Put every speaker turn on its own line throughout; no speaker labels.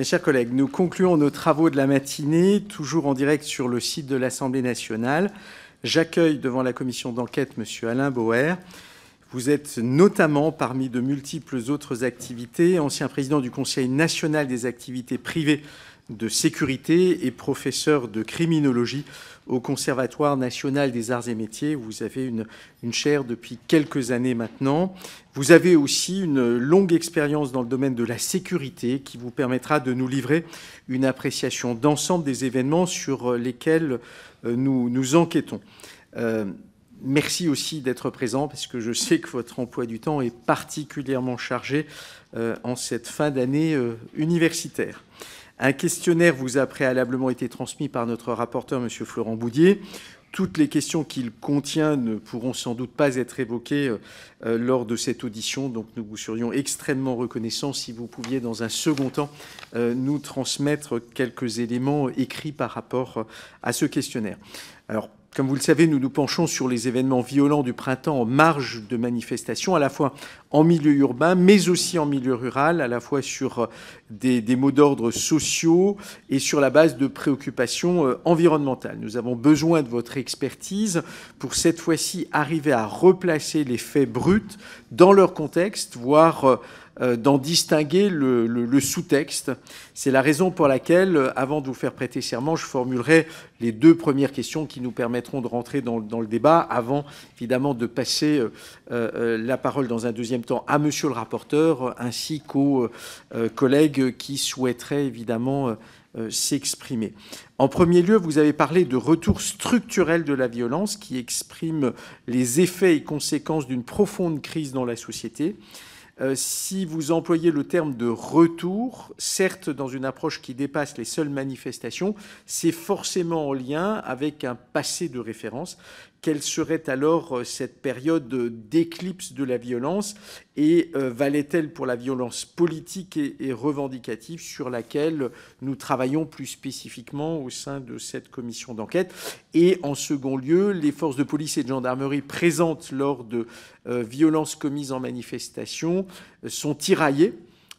Mes chers collègues, nous concluons nos travaux de la matinée, toujours en direct sur le site de l'Assemblée nationale. J'accueille devant la commission d'enquête M. Alain Bauer. Vous êtes notamment, parmi de multiples autres activités, ancien président du Conseil national des activités privées de sécurité et professeur de criminologie au Conservatoire national des arts et métiers. Où vous avez une, une chaire depuis quelques années maintenant. Vous avez aussi une longue expérience dans le domaine de la sécurité qui vous permettra de nous livrer une appréciation d'ensemble des événements sur euh, lesquels euh, nous, nous enquêtons. Euh, merci aussi d'être présent parce que je sais que votre emploi du temps est particulièrement chargé en cette fin d'année universitaire. Un questionnaire vous a préalablement été transmis par notre rapporteur, M. Florent Boudier. Toutes les questions qu'il contient ne pourront sans doute pas être évoquées euh, euh, lors de cette audition, donc nous vous serions extrêmement reconnaissants si vous pouviez, dans un second temps, euh, nous transmettre quelques éléments écrits par rapport à ce questionnaire. Alors, comme vous le savez, nous nous penchons sur les événements violents du printemps en marge de manifestations, à la fois en milieu urbain, mais aussi en milieu rural, à la fois sur euh, des, des mots d'ordre sociaux et sur la base de préoccupations euh, environnementales. Nous avons besoin de votre expertise pour cette fois-ci arriver à replacer les faits bruts dans leur contexte, voire euh, euh, d'en distinguer le, sous-texte. C'est la raison pour laquelle, euh, avant de vous faire prêter serment, je formulerai les deux premières questions qui nous permettront de rentrer dans, le débat, avant évidemment de passer euh, la parole dans un deuxième temps à Monsieur le rapporteur, ainsi qu'aux collègues qui souhaiteraient évidemment s'exprimer. En premier lieu, vous avez parlé de retour structurel de la violence qui exprime les effets et conséquences d'une profonde crise dans la société. Euh, si vous employez le terme de retour, certes dans une approche qui dépasse les seules manifestations, c'est forcément en lien avec un passé de référence quelle serait alors euh, cette période d'éclipse de la violence et euh, valait-elle pour la violence politique et, revendicative sur laquelle nous travaillons plus spécifiquement au sein de cette commission d'enquête Et en second lieu, les forces de police et de gendarmerie présentes lors de euh, violences commises en manifestation sont tiraillées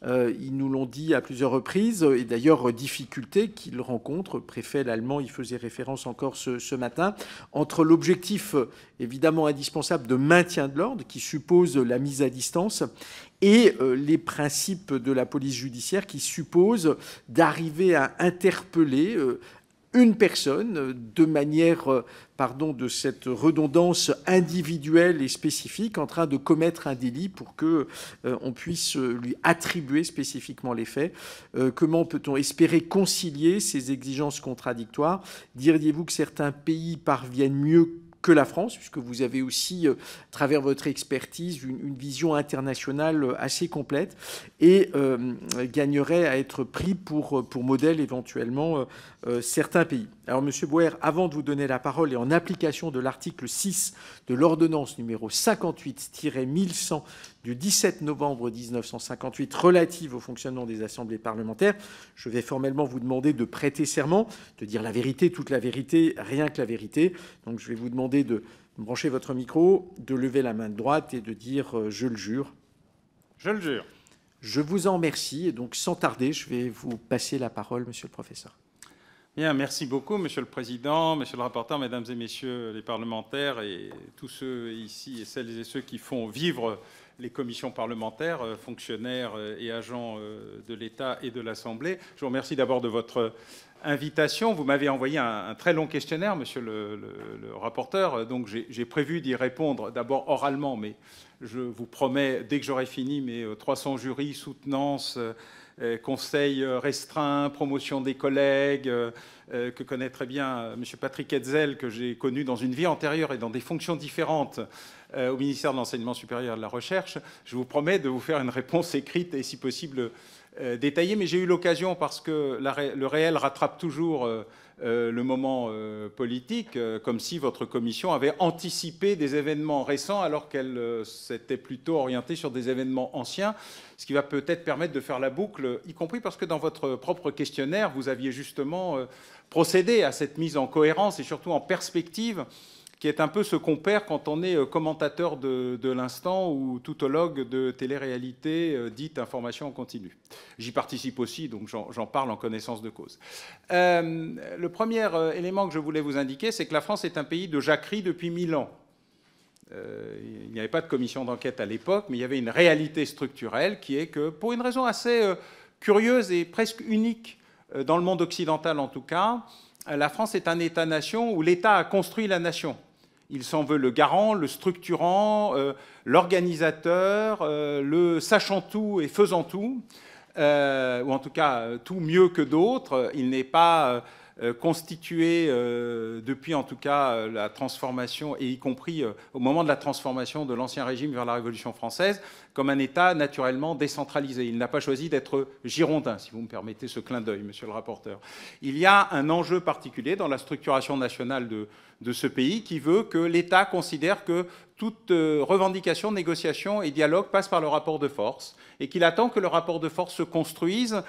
euh, ils nous l'ont dit à plusieurs reprises, et d'ailleurs difficultés qu'ils rencontrent, préfet l'allemand y faisait référence encore ce, ce matin, entre l'objectif évidemment indispensable de maintien de l'ordre, qui suppose la mise à distance, et euh, les principes de la police judiciaire qui supposent d'arriver à interpeller euh, une personne de manière, euh, pardon de cette redondance individuelle et spécifique, en train de commettre un délit pour que euh, on puisse lui attribuer spécifiquement les faits. Euh, comment peut-on espérer concilier ces exigences contradictoires Diriez-vous que certains pays parviennent mieux que la France, puisque vous avez aussi, euh, à travers votre expertise, une, vision internationale euh, assez complète et euh, gagnerait à être pris pour, pour modèle éventuellement certains pays. Alors, Monsieur Boer, avant de vous donner la parole et en application de l'article 6 de l'ordonnance numéro 58-1100 du 17 novembre 1958 relative au fonctionnement des assemblées parlementaires. Je vais formellement vous demander de prêter serment, de dire la vérité, toute la vérité, rien que la vérité. Donc je vais vous demander de brancher votre micro, de lever la main droite et de dire euh, je le jure. Je le jure. Je vous en remercie et donc sans tarder, je vais vous passer la parole, monsieur le professeur
merci beaucoup, Monsieur le Président, Monsieur le rapporteur, Mesdames et Messieurs les parlementaires et tous ceux ici et celles et ceux qui font vivre les commissions parlementaires, euh, fonctionnaires euh, et agents euh, de l'État et de l'Assemblée. Je vous remercie d'abord de votre invitation. Vous m'avez envoyé un, très long questionnaire, Monsieur le, le rapporteur, donc j'ai prévu d'y répondre d'abord oralement, mais je vous promets, dès que j'aurai fini mes 300 jurys, soutenances, euh, conseil euh, restreint, promotion des collègues, euh, que connaît très bien M. Patrick Hetzel, que j'ai connu dans une vie antérieure et dans des fonctions différentes au ministère de l'Enseignement supérieur et de la Recherche, je vous promets de vous faire une réponse écrite et si possible détaillée. Mais j'ai eu l'occasion, parce que le réel rattrape toujours euh, le moment euh, politique, euh, comme si votre commission avait anticipé des événements récents alors qu'elle s'était plutôt orientée sur des événements anciens, ce qui va peut-être permettre de faire la boucle, y compris parce que dans votre propre questionnaire, vous aviez justement procédé à cette mise en cohérence et surtout en perspective qui est un peu ce qu'on perd quand on est euh, commentateur de, l'instant ou toutologue de télé-réalité euh, dite information en continu. J'y participe aussi, donc j'en parle en connaissance de cause. Euh, le premier élément que je voulais vous indiquer, c'est que la France est un pays de jacquerie depuis mille ans. il n'y avait pas de commission d'enquête à l'époque, mais il y avait une réalité structurelle qui est que, pour une raison assez curieuse et presque unique, dans le monde occidental en tout cas, la France est un État-nation où l'État a construit la nation. Il s'en veut le garant, le structurant, euh, l'organisateur, euh, le sachant tout et faisant tout, euh, ou en tout cas tout mieux que d'autres. Il n'est pas euh, constitué euh, depuis en tout cas euh, la transformation, et y compris au moment de la transformation de l'Ancien Régime vers la Révolution française, comme un État naturellement décentralisé. Il n'a pas choisi d'être girondin, si vous me permettez ce clin d'œil, monsieur le rapporteur. Il y a un enjeu particulier dans la structuration nationale de, ce pays qui veut que l'État considère que toute revendication, négociation et dialogue passe par le rapport de force et qu'il attend que le rapport de force se construise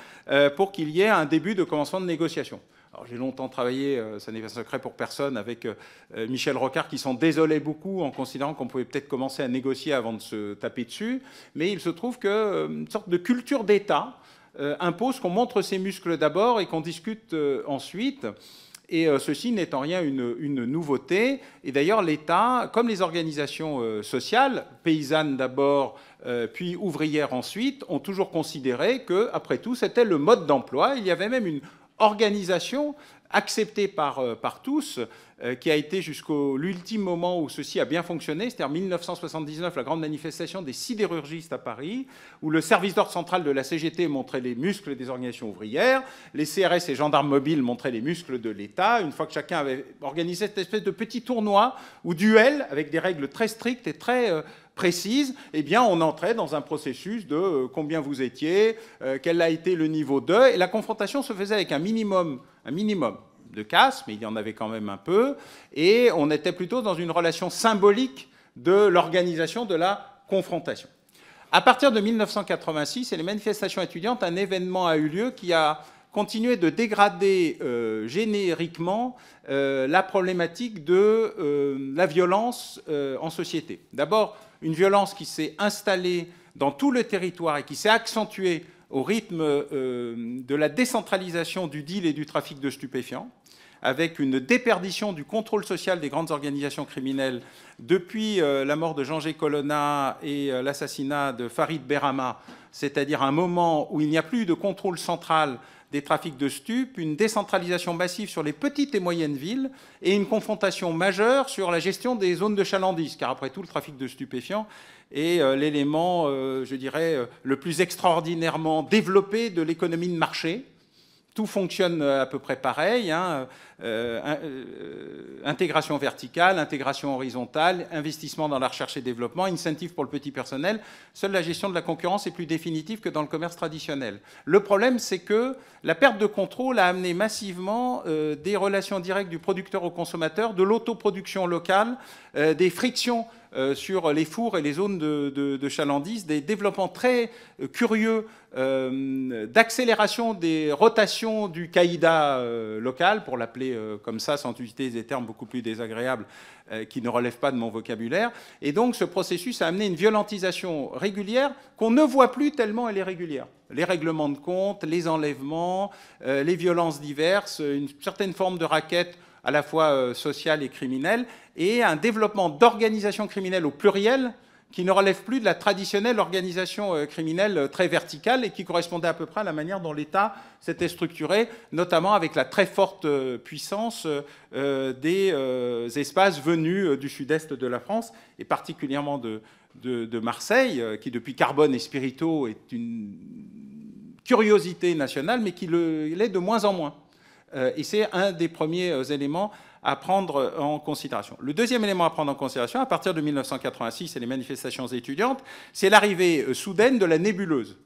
pour qu'il y ait un début de commencement de négociation. Alors j'ai longtemps travaillé, euh, ça n'est pas secret pour personne, avec euh, euh, Michel Rocard qui s'en désolait beaucoup en considérant qu'on pouvait peut-être commencer à négocier avant de se taper dessus. Mais il se trouve qu'une sorte de culture d'État impose qu'on montre ses muscles d'abord et qu'on discute ensuite. Et ceci n'est en rien une, une nouveauté. Et d'ailleurs, l'État, comme les organisations sociales, paysannes d'abord, puis ouvrières ensuite, ont toujours considéré que, après tout, c'était le mode d'emploi. Il y avait même une organisation acceptée par, euh, par tous, euh, qui a été jusqu'au l'ultime moment où ceci a bien fonctionné, C'était en 1979, la grande manifestation des sidérurgistes à Paris, où le service d'ordre central de la CGT montrait les muscles des organisations ouvrières, les CRS et gendarmes mobiles montraient les muscles de l'État, une fois que chacun avait organisé cette espèce de petit tournoi ou duel avec des règles très strictes et très... Euh, précise, eh bien, on entrait dans un processus de euh, combien vous étiez, euh, quel a été le niveau 2, et la confrontation se faisait avec un minimum, un minimum de casse, mais il y en avait quand même un peu, et on était plutôt dans une relation symbolique de l'organisation de la confrontation. À partir de 1986 et les manifestations étudiantes, un événement a eu lieu qui a continuer de dégrader euh, génériquement euh, la problématique de euh, la violence en société. D'abord, une violence qui s'est installée dans tout le territoire et qui s'est accentuée au rythme de la décentralisation du deal et du trafic de stupéfiants, avec une déperdition du contrôle social des grandes organisations criminelles depuis la mort de jean gé Colonna et l'assassinat de Farid Berama, c'est-à-dire un moment où il n'y a plus de contrôle central des trafics de stupes, une décentralisation massive sur les petites et moyennes villes et une confrontation majeure sur la gestion des zones de chalandise, car après tout, le trafic de stupéfiants est euh, l'élément, euh, je dirais, euh, le plus extraordinairement développé de l'économie de marché. Tout fonctionne à peu près pareil. Hein, euh, euh, intégration verticale, intégration horizontale, investissement dans la recherche et développement, incentive pour le petit personnel. Seule la gestion de la concurrence est plus définitive que dans le commerce traditionnel. Le problème, c'est que la perte de contrôle a amené massivement euh, des relations directes du producteur au consommateur, de l'autoproduction locale, des frictions sur les fours et les zones de, de, chalandise, des développements très curieux d'accélération des rotations du caïda local, pour l'appeler euh, comme ça, sans utiliser des termes beaucoup plus désagréables euh, qui ne relèvent pas de mon vocabulaire. Et donc ce processus a amené une violentisation régulière qu'on ne voit plus tellement elle est régulière. Les règlements de compte, les enlèvements, euh, les violences diverses, une certaine forme de raquette à la fois sociale et criminelle, et un développement d'organisations criminelles au pluriel qui ne relève plus de la traditionnelle organisation euh, criminelle euh, très verticale et qui correspondait à peu près à la manière dont l'État s'était structuré, notamment avec la très forte euh, puissance des espaces venus du sud-est de la France et particulièrement de, de, Marseille, qui depuis Carbone et Spirito est une curiosité nationale, mais qui l'est de moins en moins. Et c'est un des premiers éléments à prendre en considération. Le deuxième élément à prendre en considération, à partir de 1986 et les manifestations étudiantes, c'est l'arrivée euh, soudaine de la nébuleuse.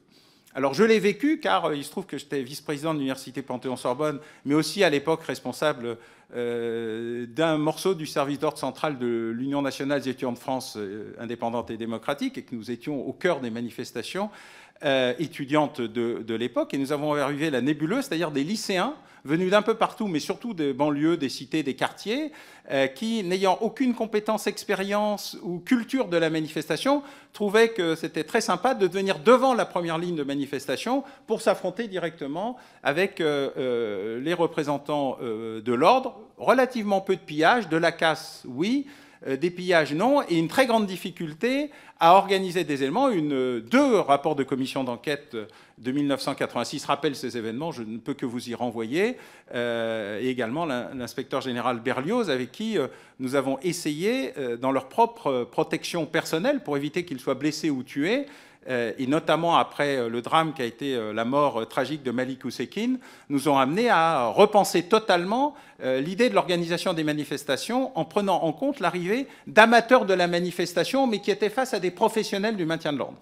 Alors je l'ai vécu car euh, il se trouve que j'étais vice-président de l'université Panthéon-Sorbonne, mais aussi à l'époque responsable euh, d'un morceau du service d'ordre central de l'Union nationale des étudiants de France indépendante et démocratique, et que nous étions au cœur des manifestations euh, étudiantes étudiante de, l'époque, et nous avons arrivé la nébuleuse, c'est-à-dire des lycéens venus d'un peu partout, mais surtout des banlieues, des cités, des quartiers, euh, qui, n'ayant aucune compétence, expérience ou culture de la manifestation, trouvaient que c'était très sympa de venir devant la première ligne de manifestation pour s'affronter directement avec euh, les représentants de l'ordre. Relativement peu de pillage, de la casse, oui, euh, des pillages non, et une très grande difficulté à organiser des éléments. deux rapports de commission d'enquête de 1986 rappellent ces événements, je ne peux que vous y renvoyer, euh, et également l'inspecteur général Berlioz, avec qui euh, nous avons essayé, dans leur propre protection personnelle, pour éviter qu'ils soient blessés ou tués, euh, et notamment après euh, le drame qui a été euh, la mort tragique de Malik Oussekine, nous ont amené à repenser totalement l'idée de l'organisation des manifestations en prenant en compte l'arrivée d'amateurs de la manifestation, mais qui étaient face à des professionnels du maintien de l'ordre.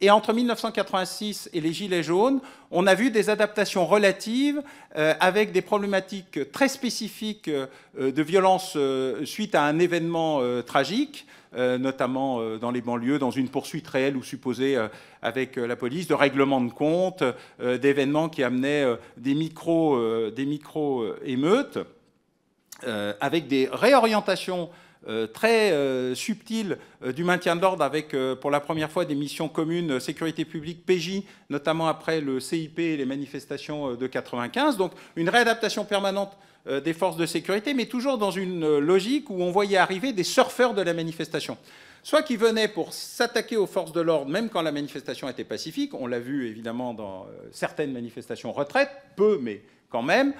Et entre 1986 et les Gilets jaunes, on a vu des adaptations relatives avec des problématiques très spécifiques de violence suite à un événement tragique, euh, notamment euh, dans les banlieues, dans une poursuite réelle ou supposée euh, avec la police, de règlements de comptes, d'événements qui amenaient des micro-émeutes, avec des réorientations très subtiles du maintien de l'ordre avec pour la première fois des missions communes sécurité publique PJ, notamment après le CIP et les manifestations de 95. Donc une réadaptation permanente euh, des forces de sécurité, mais toujours dans une euh, logique où on voyait arriver des surfeurs de la manifestation. Soit qui venaient pour s'attaquer aux forces de l'ordre, même quand la manifestation était pacifique, on l'a vu évidemment dans euh, certaines manifestations retraites, peu mais quand même,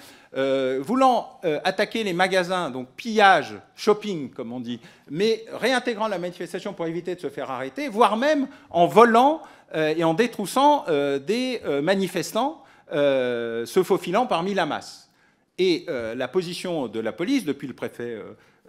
voulant attaquer les magasins, donc pillage, shopping comme on dit, mais réintégrant la manifestation pour éviter de se faire arrêter, voire même en volant et en détroussant des manifestants, se faufilant parmi la masse. Et euh, la position de la police depuis le préfet, euh,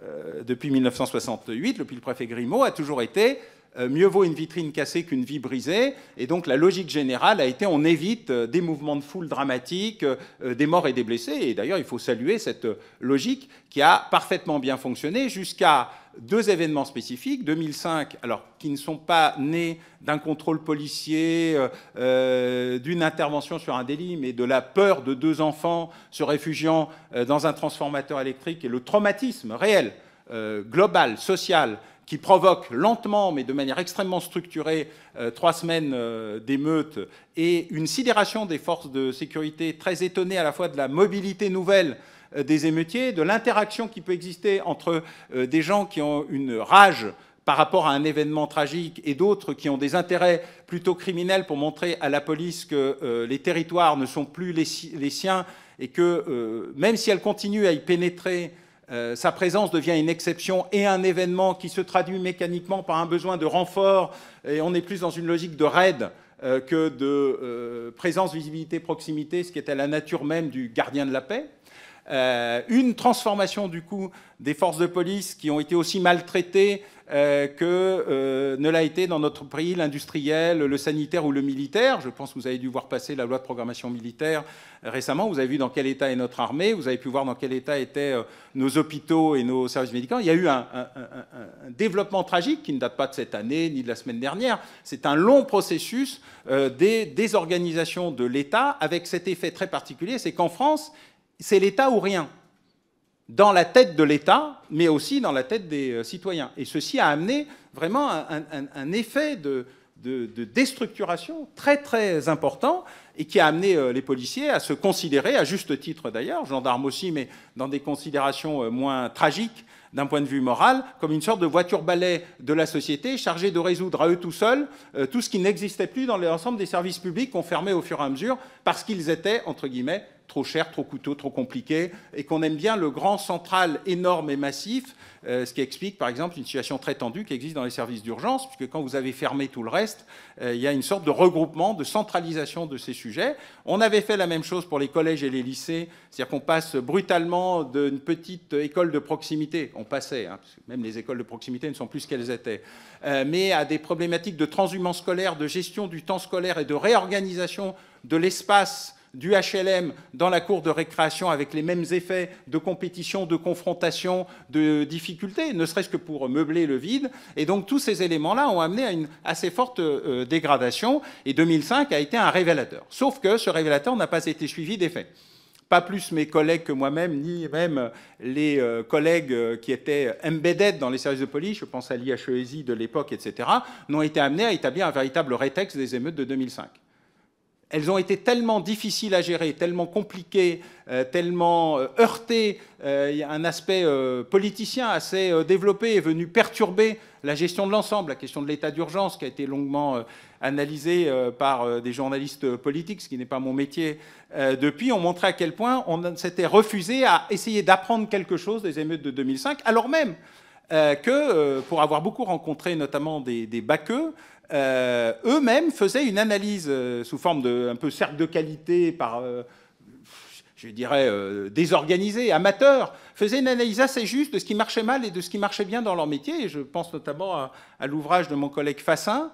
euh, depuis 1968, depuis le préfet Grimaud, a toujours été euh, mieux vaut une vitrine cassée qu'une vie brisée. Et donc la logique générale a été on évite euh, des mouvements de foule dramatiques, euh, des morts et des blessés. Et d'ailleurs, il faut saluer cette logique qui a parfaitement bien fonctionné jusqu'à deux événements spécifiques, 2005, alors qui ne sont pas nés d'un contrôle policier, d'une intervention sur un délit, mais de la peur de deux enfants se réfugiant dans un transformateur électrique et le traumatisme réel, global, social, qui provoque lentement, mais de manière extrêmement structurée, euh, trois semaines euh, d'émeutes et une sidération des forces de sécurité très étonnée à la fois de la mobilité nouvelle euh, des émeutiers, de l'interaction qui peut exister entre des gens qui ont une rage par rapport à un événement tragique et d'autres qui ont des intérêts plutôt criminels pour montrer à la police que les territoires ne sont plus les, les siens et que même si elle continue à y pénétrer, euh, sa présence devient une exception et un événement qui se traduit mécaniquement par un besoin de renfort, et on est plus dans une logique de raid euh, que de euh, présence, visibilité, proximité, ce qui est à la nature même du gardien de la paix. une transformation du coup des forces de police qui ont été aussi maltraitées euh, que euh, ne l'a été dans notre pays l'industriel, le sanitaire ou le militaire. Je pense que vous avez dû voir passer la loi de programmation militaire euh, récemment. Vous avez vu dans quel état est notre armée. Vous avez pu voir dans quel état étaient nos hôpitaux et nos services médicaux. Il y a eu un, un développement tragique qui ne date pas de cette année ni de la semaine dernière. C'est un long processus des désorganisations de l'État avec cet effet très particulier, c'est qu'en France, c'est l'État ou rien dans la tête de l'État, mais aussi dans la tête des euh, citoyens. Et ceci a amené vraiment un, effet de, déstructuration très très important et qui a amené euh, les policiers à se considérer, à juste titre d'ailleurs, gendarmes aussi, mais dans des considérations euh, moins tragiques d'un point de vue moral, comme une sorte de voiture-balai de la société chargée de résoudre à eux tout seuls tout ce qui n'existait plus dans l'ensemble des services publics qu'on fermait au fur et à mesure parce qu'ils étaient, entre guillemets, trop cher, trop coûteux, trop compliqué, et qu'on aime bien le grand central énorme et massif, euh, ce qui explique par exemple une situation très tendue qui existe dans les services d'urgence, puisque quand vous avez fermé tout le reste, euh, il y a une sorte de regroupement, de centralisation de ces sujets. On avait fait la même chose pour les collèges et les lycées, c'est-à-dire qu'on passe brutalement d'une petite école de proximité, on passait, hein, parce que même les écoles de proximité ne sont plus ce qu'elles étaient, euh, mais à des problématiques de transhumance scolaire, de gestion du temps scolaire et de réorganisation de l'espace du HLM dans la cour de récréation avec les mêmes effets de compétition, de confrontation, de difficultés, ne serait-ce que pour meubler le vide. Et donc tous ces éléments-là ont amené à une assez forte euh, dégradation. Et 2005 a été un révélateur. Sauf que ce révélateur n'a pas été suivi d'effets pas plus mes collègues que moi-même, ni même les euh, collègues euh, qui étaient embedded dans les services de police, je pense à l'IHESI de l'époque, etc., n'ont été amenés à établir un véritable rétexte des émeutes de 2005 elles ont été tellement difficiles à gérer, tellement compliquées, euh, tellement euh, heurtées. Euh, il y a un aspect politicien assez développé est venu perturber la gestion de l'ensemble, la question de l'état d'urgence qui a été longuement analysée par des journalistes politiques, ce qui n'est pas mon métier. depuis, on montrait à quel point on s'était refusé à essayer d'apprendre quelque chose des émeutes de 2005, alors même que, pour avoir beaucoup rencontré notamment des, des euh, eux-mêmes faisaient une analyse euh, sous forme de un peu cercle de qualité par, euh, je dirais, désorganisé, amateur, faisaient une analyse assez juste de ce qui marchait mal et de ce qui marchait bien dans leur métier. Et je pense notamment à, l'ouvrage de mon collègue Fassin,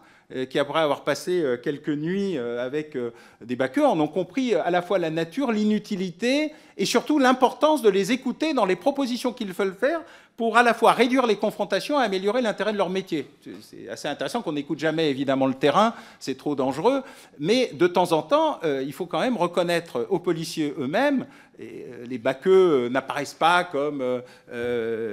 qui, après avoir passé quelques nuits avec des backers, en ont compris à la fois la nature, l'inutilité et surtout l'importance de les écouter dans les propositions qu'ils veulent faire pour à la fois réduire les confrontations et améliorer l'intérêt de leur métier. C'est assez intéressant qu'on n'écoute jamais évidemment le terrain, c'est trop dangereux, mais de temps en temps, euh, il faut quand même reconnaître aux policiers eux-mêmes, euh, les baqueux euh, n'apparaissent pas comme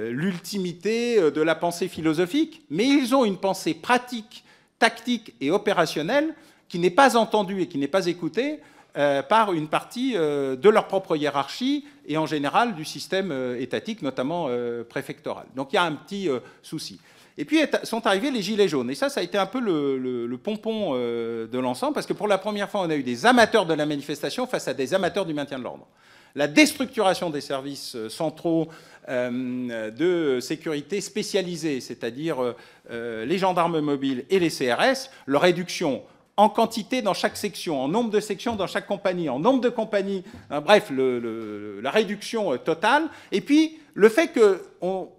l'ultimité de la pensée philosophique, mais ils ont une pensée pratique, tactique et opérationnelle qui n'est pas entendue et qui n'est pas écoutée, euh, par une partie euh, de leur propre hiérarchie et en général du système euh, étatique, notamment préfectoral. Donc il y a un petit souci. Et puis sont arrivés les gilets jaunes. Et ça, ça a été un peu le, le pompon de l'ensemble, parce que pour la première fois, on a eu des amateurs de la manifestation face à des amateurs du maintien de l'ordre. La déstructuration des services centraux de sécurité spécialisés, c'est-à-dire les gendarmes mobiles et les CRS, leur réduction en quantité dans chaque section, en nombre de sections dans chaque compagnie, en nombre de compagnies, hein, bref, le, la réduction euh, totale, et puis le fait qu'on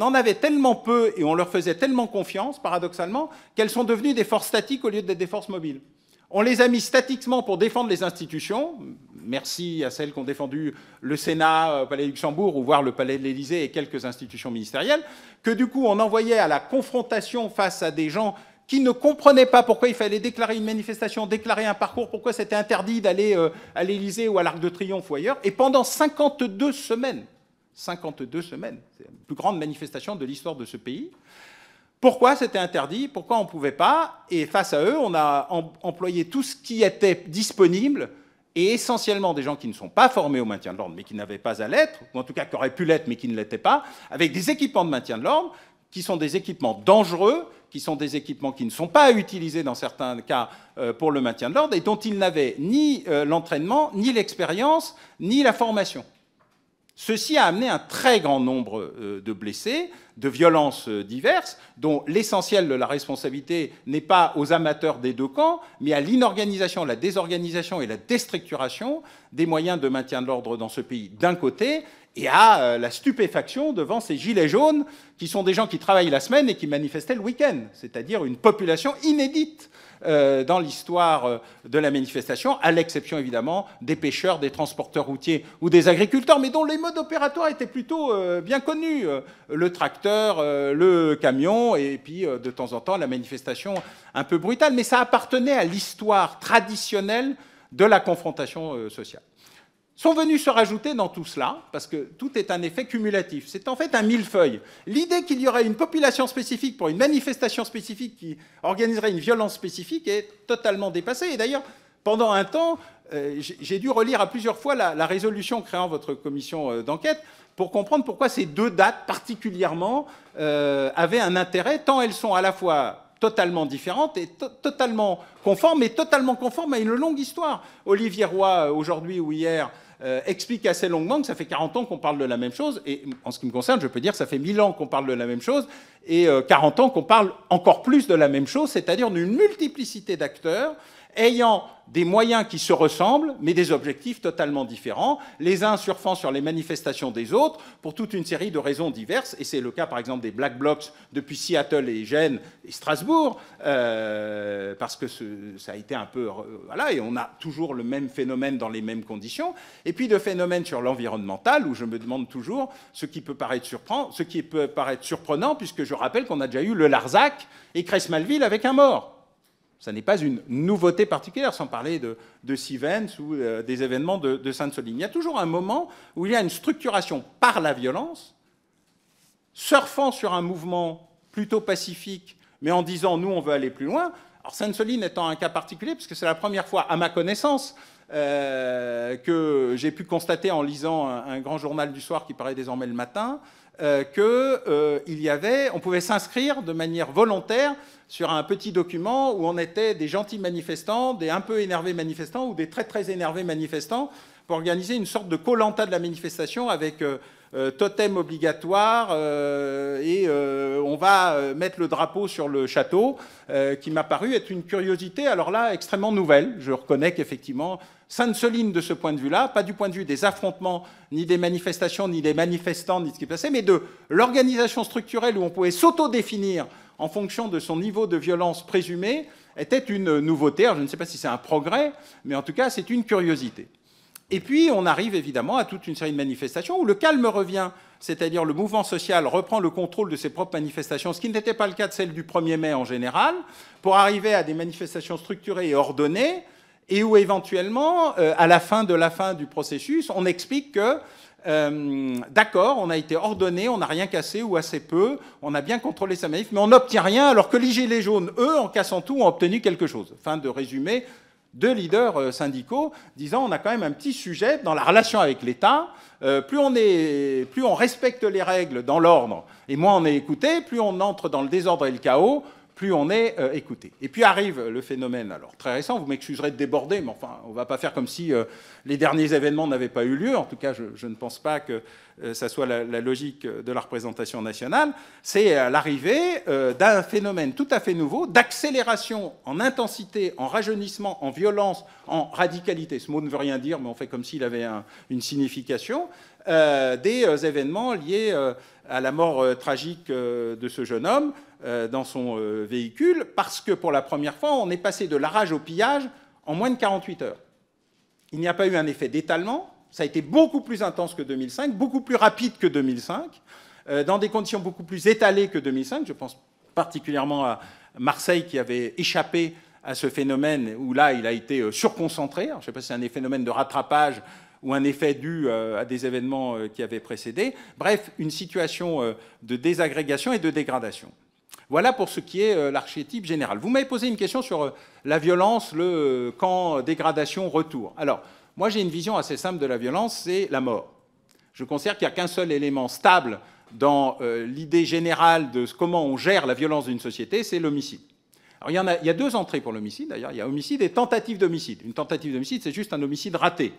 en avait tellement peu et on leur faisait tellement confiance, paradoxalement, qu'elles sont devenues des forces statiques au lieu d'être des forces mobiles. On les a mis statiquement pour défendre les institutions. Merci à celles qui ont défendu le Sénat, le euh, Palais de Luxembourg, ou voir le Palais de l'Élysée et quelques institutions ministérielles, que du coup on envoyait à la confrontation face à des gens qui ne comprenaient pas pourquoi il fallait déclarer une manifestation, déclarer un parcours, pourquoi c'était interdit d'aller euh, à l'Elysée ou à l'Arc de Triomphe ou ailleurs. Et pendant 52 semaines, 52 semaines, c'est la plus grande manifestation de l'histoire de ce pays, pourquoi c'était interdit, pourquoi on ne pouvait pas. Et face à eux, on a employé tout ce qui était disponible, et essentiellement des gens qui ne sont pas formés au maintien de l'ordre, mais qui n'avaient pas à l'être, ou en tout cas qui auraient pu l'être, mais qui ne l'étaient pas, avec des équipements de maintien de l'ordre, qui sont des équipements dangereux, qui sont des équipements qui ne sont pas utilisés dans certains cas euh, pour le maintien de l'ordre et dont ils n'avaient ni euh, l'entraînement, ni l'expérience, ni la formation. Ceci a amené un très grand nombre euh, de blessés, de violences euh, diverses, dont l'essentiel de la responsabilité n'est pas aux amateurs des deux camps, mais à l'inorganisation, la désorganisation et la déstructuration des moyens de maintien de l'ordre dans ce pays d'un côté, et à euh, la stupéfaction devant ces gilets jaunes, qui sont des gens qui travaillent la semaine et qui manifestaient le week-end, c'est-à-dire une population inédite euh, dans l'histoire euh, de la manifestation, à l'exception évidemment des pêcheurs, des transporteurs routiers ou des agriculteurs, mais dont les modes opératoires étaient plutôt euh, bien connus. Le tracteur, le camion, et puis de temps en temps la manifestation un peu brutale. Mais ça appartenait à l'histoire traditionnelle de la confrontation sociale sont venus se rajouter dans tout cela, parce que tout est un effet cumulatif. C'est en fait un millefeuille. L'idée qu'il y aurait une population spécifique pour une manifestation spécifique qui organiserait une violence spécifique est totalement dépassée. Et d'ailleurs, pendant un temps, euh, j'ai dû relire à plusieurs fois la, résolution créant votre commission euh, d'enquête pour comprendre pourquoi ces deux dates particulièrement euh, avaient un intérêt, tant elles sont à la fois totalement différentes et totalement conformes, et totalement conformes à une longue histoire. Olivier Roy, aujourd'hui ou hier, euh, explique assez longuement que ça fait 40 ans qu'on parle de la même chose, et en ce qui me concerne, je peux dire que ça fait 1000 ans qu'on parle de la même chose, et 40 euh, ans qu'on parle encore plus de la même chose, c'est-à-dire d'une multiplicité d'acteurs ayant des moyens qui se ressemblent, mais des objectifs totalement différents, les uns surfant sur les manifestations des autres pour toute une série de raisons diverses, et c'est le cas par exemple des Black Blocs depuis Seattle et Gênes et Strasbourg, euh, parce que ça a été un peu... Euh, voilà, et on a toujours le même phénomène dans les mêmes conditions, et puis de phénomènes sur l'environnemental, où je me demande toujours ce qui peut paraître, surprenant, ce qui peut paraître surprenant, puisque je rappelle qu'on a déjà eu le Larzac et Cresmalville avec un mort. Ça n'est pas une nouveauté particulière, sans parler de, de Sivens ou euh, des événements de, Sainte-Soline. Il y a toujours un moment où il y a une structuration par la violence, surfant sur un mouvement plutôt pacifique, mais en disant nous on veut aller plus loin. Alors Sainte-Soline étant un cas particulier, puisque c'est la première fois, à ma connaissance, euh, que j'ai pu constater en lisant un, grand journal du soir qui paraît désormais le matin, qu'on euh, que euh, y avait, on pouvait s'inscrire de manière volontaire sur un petit document où on était des gentils manifestants, des un peu énervés manifestants ou des très très énervés manifestants pour organiser une sorte de colanta de la manifestation avec euh, totem obligatoire, euh, et euh, on va mettre le drapeau sur le château, qui m'a paru être une curiosité, alors là, extrêmement nouvelle. Je reconnais qu'effectivement, Sainte-Soline, de ce point de vue-là, pas du point de vue des affrontements, ni des manifestations, ni des manifestants, ni de ce qui passé, mais de l'organisation structurelle où on pouvait s'auto-définir en fonction de son niveau de violence présumé, était une nouveauté. Alors, je ne sais pas si c'est un progrès, mais en tout cas, c'est une curiosité. Et puis on arrive évidemment à toute une série de manifestations où le calme revient, c'est-à-dire le mouvement social reprend le contrôle de ses propres manifestations, ce qui n'était pas le cas de celle du 1er mai en général, pour arriver à des manifestations structurées et ordonnées, et où éventuellement, euh, à la fin de la fin du processus, on explique que euh, d'accord, on a été ordonné, on n'a rien cassé ou assez peu, on a bien contrôlé sa manif, mais on n'obtient rien, alors que les Gilets jaunes, eux, en cassant tout, ont obtenu quelque chose. Fin de résumé de leaders euh, syndicaux disant on a quand même un petit sujet dans la relation avec l'État. Euh, plus, on est, plus on respecte les règles dans l'ordre et moins on est écouté, plus on entre dans le désordre et le chaos, plus on est euh, écouté. Et puis arrive le phénomène, alors très récent, vous m'excuserez de déborder, mais enfin, on ne va pas faire comme si euh, les derniers événements n'avaient pas eu lieu, en tout cas, je, ne pense pas que ce euh, ça soit la, logique de la représentation nationale, c'est l'arrivée d'un phénomène tout à fait nouveau, d'accélération en intensité, en rajeunissement, en violence, en radicalité. Ce mot ne veut rien dire, mais on fait comme s'il avait une signification, euh, des euh, événements liés euh, à la mort tragique de ce jeune homme dans son véhicule, parce que pour la première fois, on est passé de la rage au pillage en moins de 48 heures. Il n'y a pas eu un effet d'étalement, ça a été beaucoup plus intense que 2005, beaucoup plus rapide que 2005, dans des conditions beaucoup plus étalées que 2005. Je pense particulièrement à Marseille qui avait échappé à ce phénomène où là, il a été surconcentré. je ne sais pas si c'est un phénomène de rattrapage ou un effet dû euh, à des événements euh, qui avaient précédé. Bref, une situation euh, de désagrégation et de dégradation. Voilà pour ce qui est l'archétype général. Vous m'avez posé une question sur la violence, le camp dégradation, retour. Alors, moi j'ai une vision assez simple de la violence, c'est la mort. Je considère qu'il n'y a qu'un seul élément stable dans l'idée générale de comment on gère la violence d'une société, c'est l'homicide. Alors, il y, en a, il y a deux entrées pour l'homicide, d'ailleurs. Il y a homicide et tentative d'homicide. Une tentative d'homicide, c'est juste un homicide raté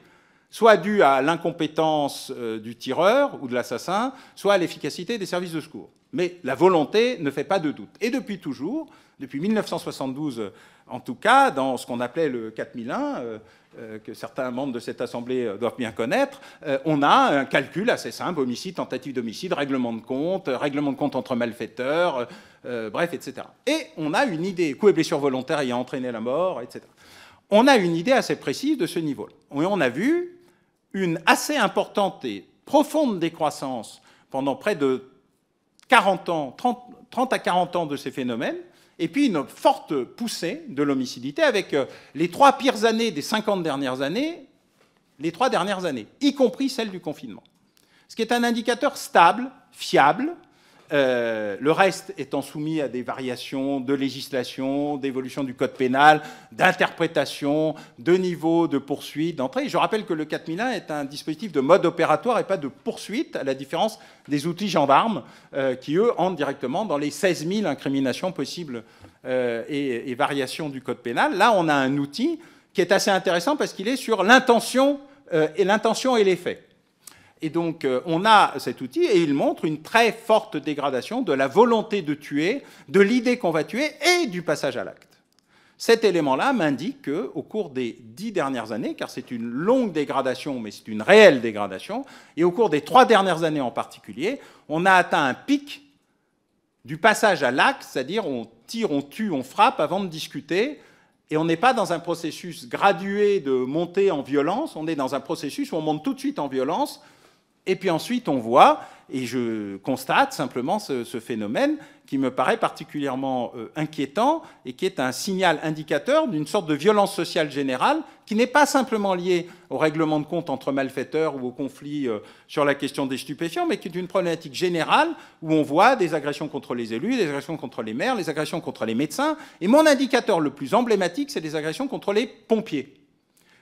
soit dû à l'incompétence euh, du tireur ou de l'assassin, soit à l'efficacité des services de secours. Mais la volonté ne fait pas de doute. Et depuis toujours, depuis 1972 en tout cas, dans ce qu'on appelait le 4001, euh, euh, que certains membres de cette Assemblée doivent bien connaître, on a un calcul assez simple, homicide, tentative d'homicide, règlement de compte, règlement de compte entre malfaiteurs, bref, etc. Et on a une idée, coup et blessures volontaires ayant entraîné la mort, etc. On a une idée assez précise de ce niveau on a vu, une assez importante et profonde décroissance pendant près de 40 30, à 40 ans de ces phénomènes, et puis une forte poussée de l'homicidité avec euh, les trois pires années des 50 dernières années, les trois dernières années, y compris celle du confinement. Ce qui est un indicateur stable, fiable, euh, le reste étant soumis à des variations de législation, d'évolution du code pénal, d'interprétation, de niveau de poursuite, d'entrée. Je rappelle que le 4001 est un dispositif de mode opératoire et pas de poursuite, à la différence des outils gendarmes euh, qui, eux, entrent directement dans les 16 000 incriminations possibles euh, et, variations du code pénal. Là, on a un outil qui est assez intéressant parce qu'il est sur l'intention et l'intention et l'effet. Et donc, euh, on a cet outil et il montre une très forte dégradation de la volonté de tuer, de l'idée qu'on va tuer et du passage à l'acte. Cet élément-là m'indique qu'au cours des dix dernières années, car c'est une longue dégradation, mais c'est une réelle dégradation, et au cours des trois dernières années en particulier, on a atteint un pic du passage à l'acte, c'est-à-dire on tire, on tue, on frappe avant de discuter, et on n'est pas dans un processus gradué de montée en violence, on est dans un processus où on monte tout de suite en violence, et puis ensuite, on voit, et je constate simplement ce, phénomène qui me paraît particulièrement euh, inquiétant et qui est un signal indicateur d'une sorte de violence sociale générale qui n'est pas simplement liée au règlement de compte entre malfaiteurs ou au conflit euh, sur la question des stupéfiants, mais qui est une problématique générale où on voit des agressions contre les élus, des agressions contre les maires, des agressions contre les médecins. Et mon indicateur le plus emblématique, c'est les agressions contre les pompiers.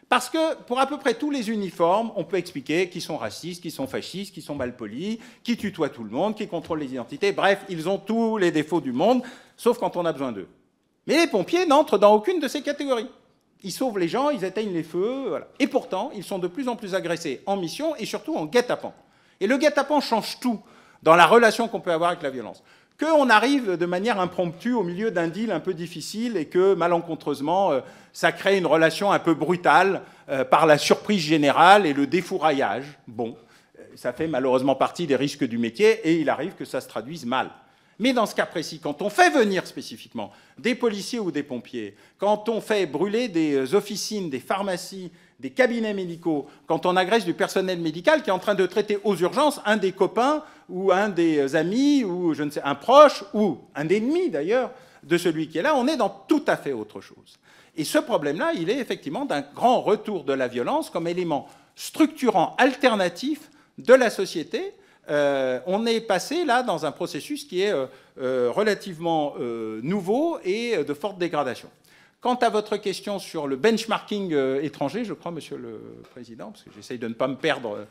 Parce que pour à peu près tous les uniformes, on peut expliquer qu'ils sont racistes, qu'ils sont fascistes, qu'ils sont malpolis, qu'ils tutoient tout le monde, qu'ils contrôlent les identités. Bref, ils ont tous les défauts du monde, sauf quand on a besoin d'eux. Mais les pompiers n'entrent dans aucune de ces catégories. Ils sauvent les gens, ils éteignent les feux. Et pourtant, ils sont de plus en plus agressés en mission et surtout en guet-apens. Et le guet-apens change tout dans la relation qu'on peut avoir avec la violence on arrive de manière impromptue au milieu d'un deal un peu difficile et que malencontreusement, euh, ça crée une relation un peu brutale euh, par la surprise générale et le défouraillage. Bon, euh, ça fait malheureusement partie des risques du métier et il arrive que ça se traduise mal. Mais dans ce cas précis, quand on fait venir spécifiquement des policiers ou des pompiers, quand on fait brûler des officines, des pharmacies, des cabinets médicaux, quand on agresse du personnel médical qui est en train de traiter aux urgences un des copains ou un des amis ou je ne sais, un proche ou un ennemi d'ailleurs de celui qui est là, on est dans tout à fait autre chose. Et ce problème-là, il est effectivement d'un grand retour de la violence comme élément structurant alternatif de la société. Euh, on est passé là dans un processus qui est euh, euh, relativement nouveau et de forte dégradation. Quant à votre question sur le benchmarking euh, étranger, je crois, Monsieur le Président, parce que j'essaye de ne pas me perdre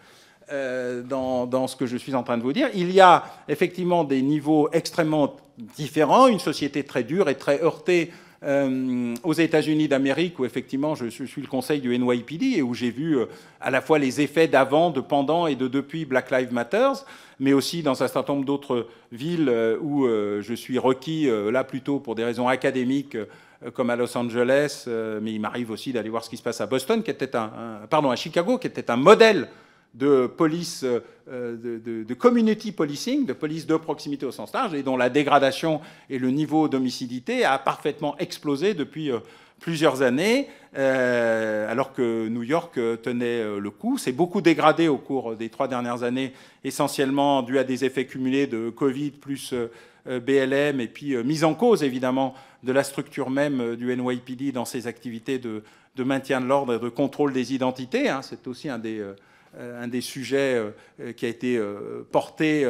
euh, dans, ce que je suis en train de vous dire. Il y a effectivement des niveaux extrêmement différents, une société très dure et très heurtée euh, aux États-Unis d'Amérique, où effectivement je, suis le conseil du NYPD et où j'ai vu à la fois les effets d'avant, de pendant et de depuis Black Lives Matter, mais aussi dans un certain nombre d'autres villes où je suis requis, là plutôt pour des raisons académiques, euh, comme à Los Angeles, euh, mais il m'arrive aussi d'aller voir ce qui se passe à Boston, qui était un, pardon, à Chicago, qui était un modèle de police, euh, de, community policing, de police de proximité au sens large, et dont la dégradation et le niveau d'homicidité a parfaitement explosé depuis plusieurs années, alors que New York tenait le coup. C'est beaucoup dégradé au cours des trois dernières années, essentiellement dû à des effets cumulés de Covid plus euh, BLM et puis euh, mise en cause évidemment de la structure même euh, du NYPD dans ses activités de, maintien de l'ordre et de contrôle des identités. Hein. C'est aussi un des, un des sujets qui a été porté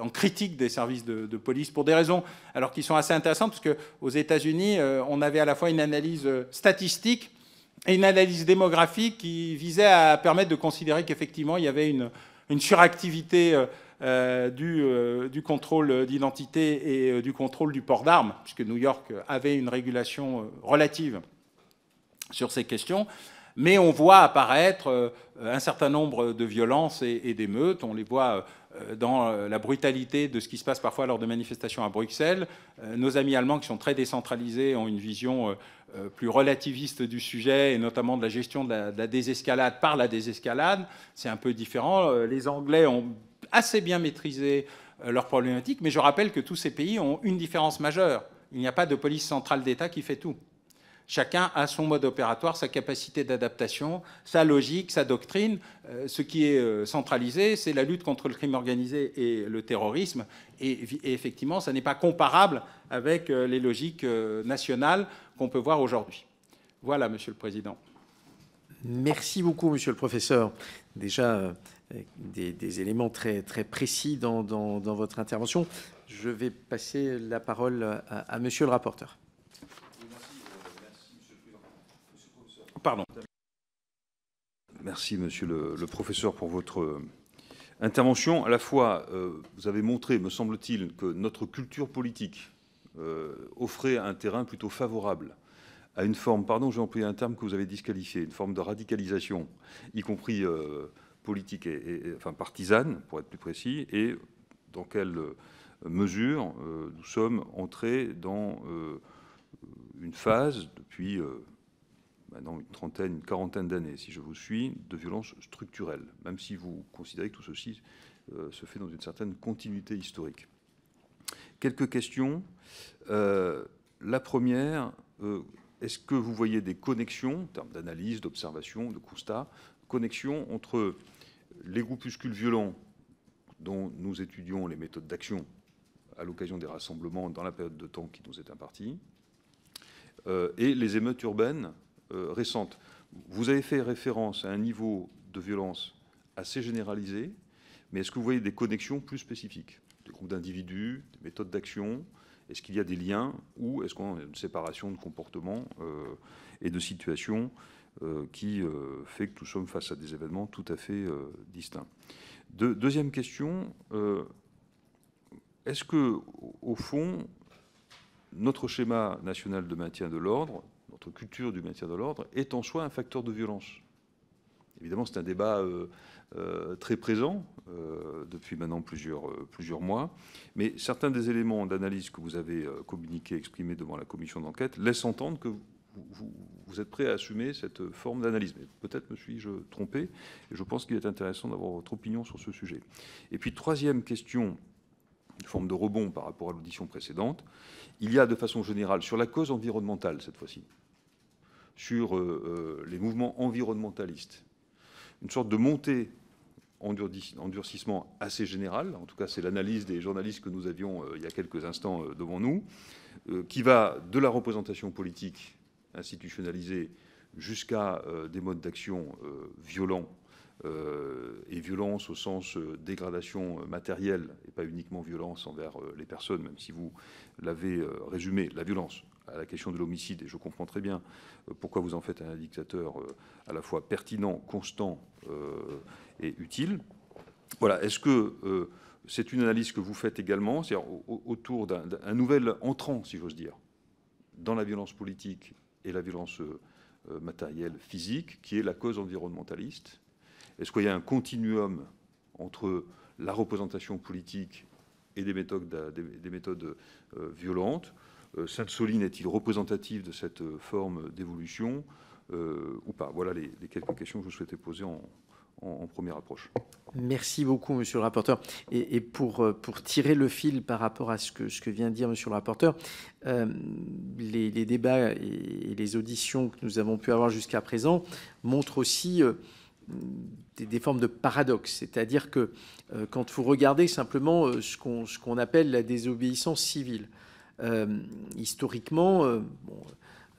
en critique des services de, police pour des raisons alors qui sont assez intéressantes parce que États-Unis on avait à la fois une analyse statistique et une analyse démographique qui visait à permettre de considérer qu'effectivement il y avait une suractivité euh, euh, du, contrôle d'identité et euh, du contrôle du port d'armes, puisque New York avait une régulation relative sur ces questions mais on voit apparaître un certain nombre de violences et, d'émeutes. On les voit dans la brutalité de ce qui se passe parfois lors de manifestations à Bruxelles. Nos amis allemands, qui sont très décentralisés, ont une vision plus relativiste du sujet, et notamment de la gestion de la, désescalade par la désescalade. C'est un peu différent. Les Anglais ont assez bien maîtriser euh, leurs problématiques, mais je rappelle que tous ces pays ont une différence majeure. Il n'y a pas de police centrale d'État qui fait tout. Chacun a son mode opératoire, sa capacité d'adaptation, sa logique, sa doctrine. Euh, ce qui est euh, centralisé, c'est la lutte contre le crime organisé et le terrorisme. Et, effectivement, ça n'est pas comparable avec les logiques nationales qu'on peut voir aujourd'hui. Voilà, Monsieur le Président.
Merci beaucoup, Monsieur le Professeur. Déjà des, éléments très, très précis dans, dans, votre intervention. Je vais passer la parole à, à monsieur le rapporteur. Pardon.
Merci, monsieur le, professeur, pour votre euh, intervention. À la fois, euh, vous avez montré, me semble-t-il, que notre culture politique euh, offrait un terrain plutôt favorable à une forme, pardon, j'ai employé un terme que vous avez disqualifié, une forme de radicalisation, y compris politique et, enfin partisane, pour être plus précis, et dans quelle euh, mesure euh, nous sommes entrés dans euh, une phase depuis maintenant une trentaine, une quarantaine d'années, si je vous suis, de violence structurelle, même si vous considérez que tout ceci se fait dans une certaine continuité historique. Quelques questions. la première, est-ce que vous voyez des connexions, en termes d'analyse, d'observation, de constat, connexions entre les groupuscules violents dont nous étudions les méthodes d'action à l'occasion des rassemblements dans la période de temps qui nous est impartie, euh, et les émeutes urbaines euh, récentes. Vous avez fait référence à un niveau de violence assez généralisé, mais est-ce que vous voyez des connexions plus spécifiques Des groupes d'individus, des méthodes d'action Est-ce qu'il y a des liens ou est-ce qu'on a une séparation de comportements euh, et de situations euh, qui euh, fait que nous sommes face à des événements tout à fait euh, distincts. deuxième question, est-ce que, au fond, notre schéma national de maintien de l'ordre, notre culture du maintien de l'ordre, est en soi un facteur de violence Évidemment, c'est un débat très présent depuis maintenant plusieurs, plusieurs mois, mais certains des éléments d'analyse que vous avez communiqués, exprimés devant la commission d'enquête, laissent entendre que vous, êtes prêt à assumer cette forme d'analyse. Mais peut-être me suis-je trompé, et je pense qu'il est intéressant d'avoir votre opinion sur ce sujet. Et puis, troisième question, une forme de rebond par rapport à l'audition précédente, il y a de façon générale, sur la cause environnementale cette fois-ci, sur euh, euh, les mouvements environnementalistes, une sorte de montée en endurcissement assez général, en tout cas c'est l'analyse des journalistes que nous avions euh, il y a quelques instants devant nous, qui va de la représentation politique institutionnalisé jusqu'à euh, des modes d'action euh, violents euh, et violence au sens dégradation matérielle et pas uniquement violence envers les personnes, même si vous l'avez résumé, la violence à la question de l'homicide, et je comprends très bien pourquoi vous en faites un indicateur à la fois pertinent, constant et utile. Voilà, est-ce que c'est une analyse que vous faites également, c'est-à-dire autour d'un nouvel entrant, si j'ose dire, dans la violence politique et la violence euh, euh, matérielle physique, qui est la cause environnementaliste. Est-ce qu'il y a un continuum entre la représentation politique et des méthodes, euh, violentes Sainte-Soline est-il représentatif de cette forme d'évolution ou pas Voilà les quelques questions que je souhaitais poser en, en, première approche.
Merci beaucoup, Monsieur le rapporteur. Et, pour, euh, pour, tirer le fil par rapport à ce que, ce que vient de dire Monsieur le rapporteur, euh, les, débats et les auditions que nous avons pu avoir jusqu'à présent montrent aussi euh, des, formes de paradoxe. C'est-à-dire que quand vous regardez simplement ce qu'on appelle la désobéissance civile, historiquement, bon,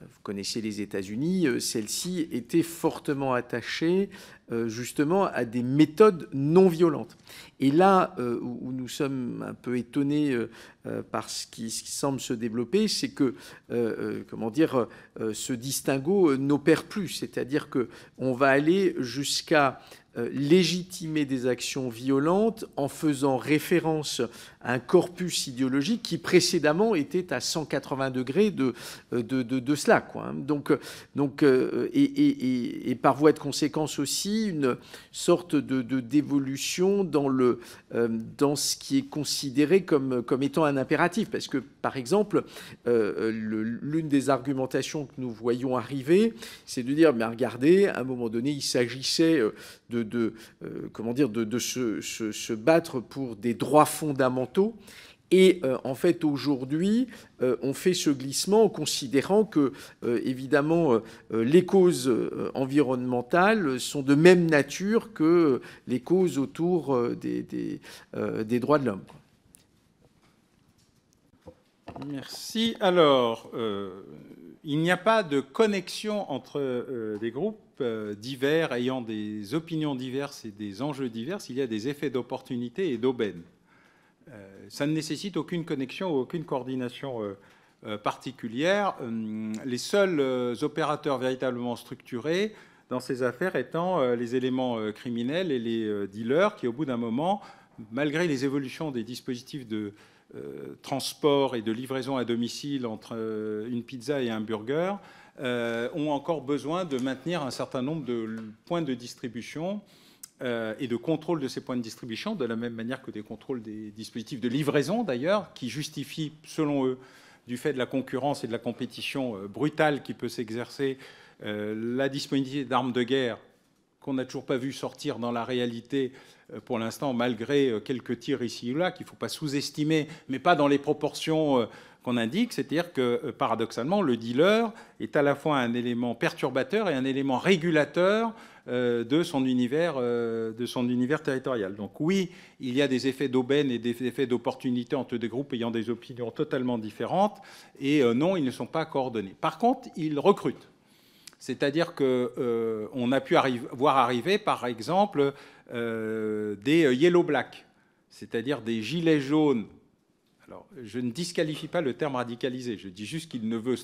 vous connaissez les États-Unis, euh, celle-ci était fortement attachée euh, justement à des méthodes non violentes. Et là euh, où nous sommes un peu étonnés par ce qui, semble se développer, c'est que comment dire, ce distinguo n'opère plus, c'est-à-dire que on va aller jusqu'à légitimer des actions violentes en faisant référence un corpus idéologique qui précédemment était à 180 degrés euh, de, de, de, cela. Quoi. Hein. Donc, euh, donc, euh, et, par voie de conséquence aussi, une sorte de, d'évolution dans, le, dans ce qui est considéré comme, comme étant un impératif. Parce que, par exemple, l'une des argumentations que nous voyons arriver, c'est de dire, mais regardez, à un moment donné, il s'agissait de, de, comment dire, de, de se, se battre pour des droits fondamentaux et euh, en fait, aujourd'hui, euh, on fait ce glissement en considérant que, euh, évidemment, les causes environnementales sont de même nature que les causes autour des, droits de l'homme.
Merci. Alors, il n'y a pas de connexion entre des groupes divers ayant des opinions diverses et des enjeux divers. Il y a des effets d'opportunité et d'aubaine. Euh, ça ne nécessite aucune connexion, ou aucune coordination euh, euh, particulière. Hum, les seuls opérateurs véritablement structurés dans ces affaires étant les éléments criminels et les dealers qui, au bout d'un moment, malgré les évolutions des dispositifs de transport et de livraison à domicile entre une pizza et un burger, ont encore besoin de maintenir un certain nombre de points de distribution euh, et de contrôle de ces points de distribution, de la même manière que des contrôles des dispositifs de livraison d'ailleurs, qui justifient, selon eux, du fait de la concurrence et de la compétition euh, brutale qui peut s'exercer, euh, la disponibilité d'armes de guerre qu'on n'a toujours pas vu sortir dans la réalité pour l'instant, malgré quelques tirs ici ou là, qu'il ne faut pas sous-estimer, mais pas dans les proportions qu'on indique. C'est-à-dire que, paradoxalement, le dealer est à la fois un élément perturbateur et un élément régulateur euh, de son univers, euh, de son univers territorial. Donc oui, il y a des effets d'aubaine et des effets d'opportunité entre des groupes ayant des opinions totalement différentes, et euh, non, ils ne sont pas coordonnés. Par contre, ils recrutent. C'est-à-dire que on a pu voir arriver, par exemple, des yellow black, c'est-à-dire des gilets jaunes. Alors, je ne disqualifie pas le terme radicalisé. Je dis juste qu'il ne veut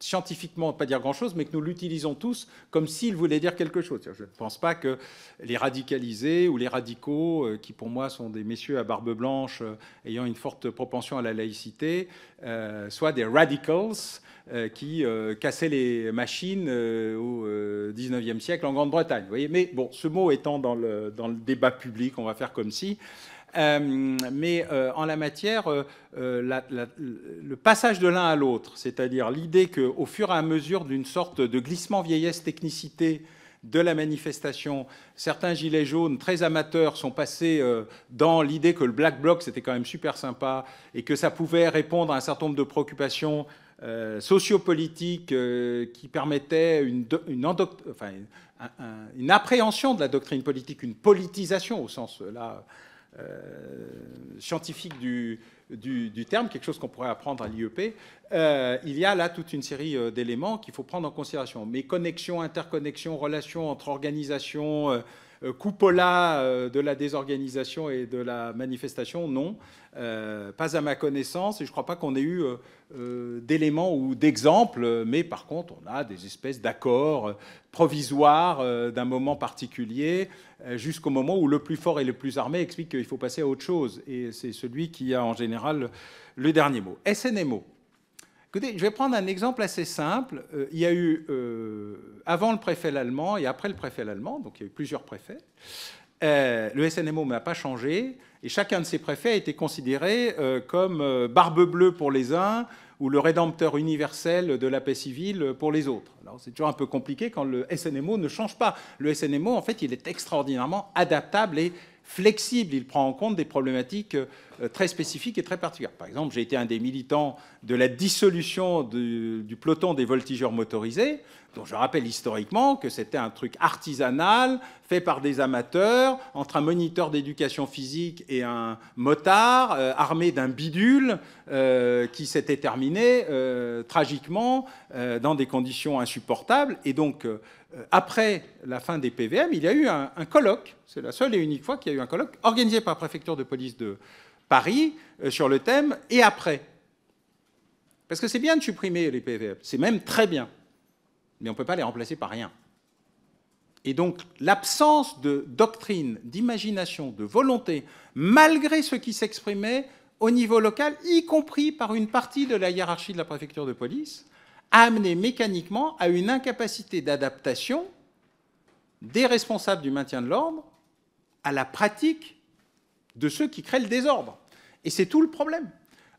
scientifiquement pas dire grand-chose, mais que nous l'utilisons tous comme s'il voulait dire quelque chose. Je ne pense pas que les radicalisés ou les radicaux, euh, qui pour moi sont des messieurs à barbe blanche euh, ayant une forte propension à la laïcité, euh, soient des radicals qui cassaient les machines au 19e siècle en Grande-Bretagne. voyez. Mais bon, ce mot étant dans dans le débat public, on va faire comme si. Euh, mais euh, en la matière, euh, le passage de l'un à l'autre, c'est-à-dire l'idée qu'au fur et à mesure d'une sorte de glissement vieillesse-technicité de la manifestation. Certains gilets jaunes très amateurs sont passés dans l'idée que le Black Bloc, c'était quand même super sympa et que ça pouvait répondre à un certain nombre de préoccupations sociopolitiques qui permettaient une, une, une, appréhension de la doctrine politique, une politisation au sens là euh, scientifique du, du, terme, quelque chose qu'on pourrait apprendre à l'IEP, euh, il y a là toute une série euh, d'éléments qu'il faut prendre en considération. Mais connexion, interconnexion, relation entre organisations, euh, coupola euh, de la désorganisation et de la manifestation, non, euh, pas à ma connaissance, et je ne crois pas qu'on ait eu d'éléments ou d'exemples, mais par contre, on a des espèces d'accords provisoires d'un moment particulier jusqu'au moment où le plus fort et le plus armé explique qu'il faut passer à autre chose, et c'est celui qui a en général le dernier mot. SNMO, Écoutez, je vais prendre un exemple assez simple. Euh, il y a eu, euh, avant le préfet l'allemand et après le préfet l'allemand, donc il y a eu plusieurs préfets, euh, le SNMO n'a pas changé, et chacun de ces préfets a été considéré comme barbe bleue pour les uns ou le rédempteur universel de la paix civile pour les autres. Alors c'est toujours un peu compliqué quand le SNMO ne change pas. Le SNMO, en fait, il est extraordinairement adaptable et flexible, il prend en compte des problématiques euh, très spécifiques et très particulières. Par exemple, j'ai été un des militants de la dissolution du, peloton des voltigeurs motorisés, dont je rappelle historiquement que c'était un truc artisanal, fait par des amateurs, entre un moniteur d'éducation physique et un motard, euh, armé d'un bidule, euh, qui s'était terminé tragiquement dans des conditions insupportables. Et donc, euh, après la fin des PVM, il y a eu un, colloque, c'est la seule et unique fois qu'il y a eu un colloque organisé par la préfecture de police de Paris euh, sur le thème et après. Parce que c'est bien de supprimer les PVM, c'est même très bien, mais on ne peut pas les remplacer par rien. Et donc l'absence de doctrine, d'imagination, de volonté, malgré ce qui s'exprimait au niveau local, y compris par une partie de la hiérarchie de la préfecture de police, amené mécaniquement à une incapacité d'adaptation des responsables du maintien de l'ordre à la pratique de ceux qui créent le désordre. Et c'est tout le problème.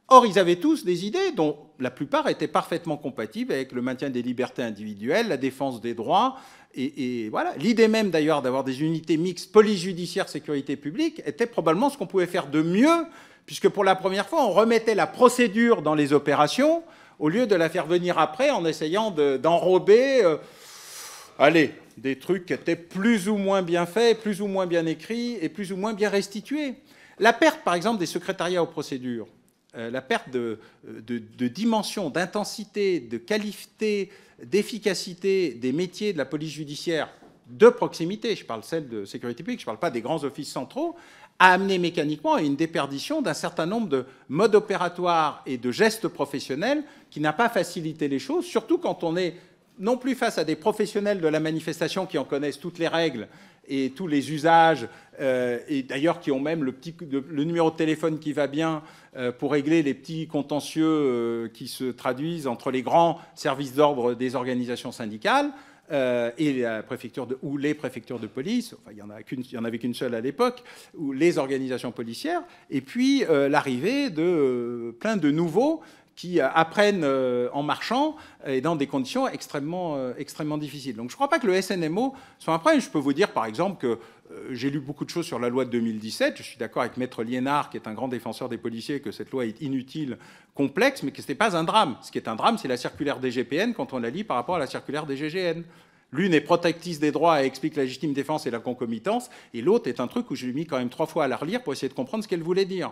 Or, ils avaient tous des idées dont la plupart étaient parfaitement compatibles avec le maintien des libertés individuelles, la défense des droits. Et, et voilà. L'idée même d'ailleurs d'avoir des unités mixtes police, judiciaire, sécurité publique était probablement ce qu'on pouvait faire de mieux, puisque pour la première fois, on remettait la procédure dans les opérations au lieu de la faire venir après en essayant d'enrober, euh, allez, des trucs qui étaient plus ou moins bien faits, plus ou moins bien écrits et plus ou moins bien restitués. La perte, par exemple, des secrétariats aux procédures, euh, la perte euh, de, de dimension, d'intensité, de qualité, d'efficacité des métiers de la police judiciaire de proximité, je parle celle de sécurité publique, je ne parle pas des grands offices centraux, a amené mécaniquement à une déperdition d'un certain nombre de modes opératoires et de gestes professionnels qui n'a pas facilité les choses, surtout quand on est non plus face à des professionnels de la manifestation qui en connaissent toutes les règles et tous les usages, euh, et d'ailleurs qui ont même le, numéro de téléphone qui va bien euh, pour régler les petits contentieux euh, qui se traduisent entre les grands services d'ordre des organisations syndicales. Euh, et la préfecture de, ou les préfectures de police, il n'y en, y en avait qu'une seule à l'époque, ou les organisations policières, et puis euh, l'arrivée de euh, plein de nouveaux qui apprennent en marchant et dans des conditions extrêmement, extrêmement difficiles. Donc je ne crois pas que le SNMO soit un problème. Je peux vous dire par exemple que euh, j'ai lu beaucoup de choses sur la loi de 2017. Je suis d'accord avec Maître Liénard, qui est un grand défenseur des policiers, que cette loi est inutile, complexe, mais que ce n'est pas un drame. Ce qui est un drame, c'est la circulaire des GPN quand on la lit par rapport à la circulaire des GGN. L'une est protectrice des droits et explique la légitime défense et la concomitance, et l'autre est un truc où je l'ai mis quand même trois fois à la relire pour essayer de comprendre ce qu'elle voulait dire.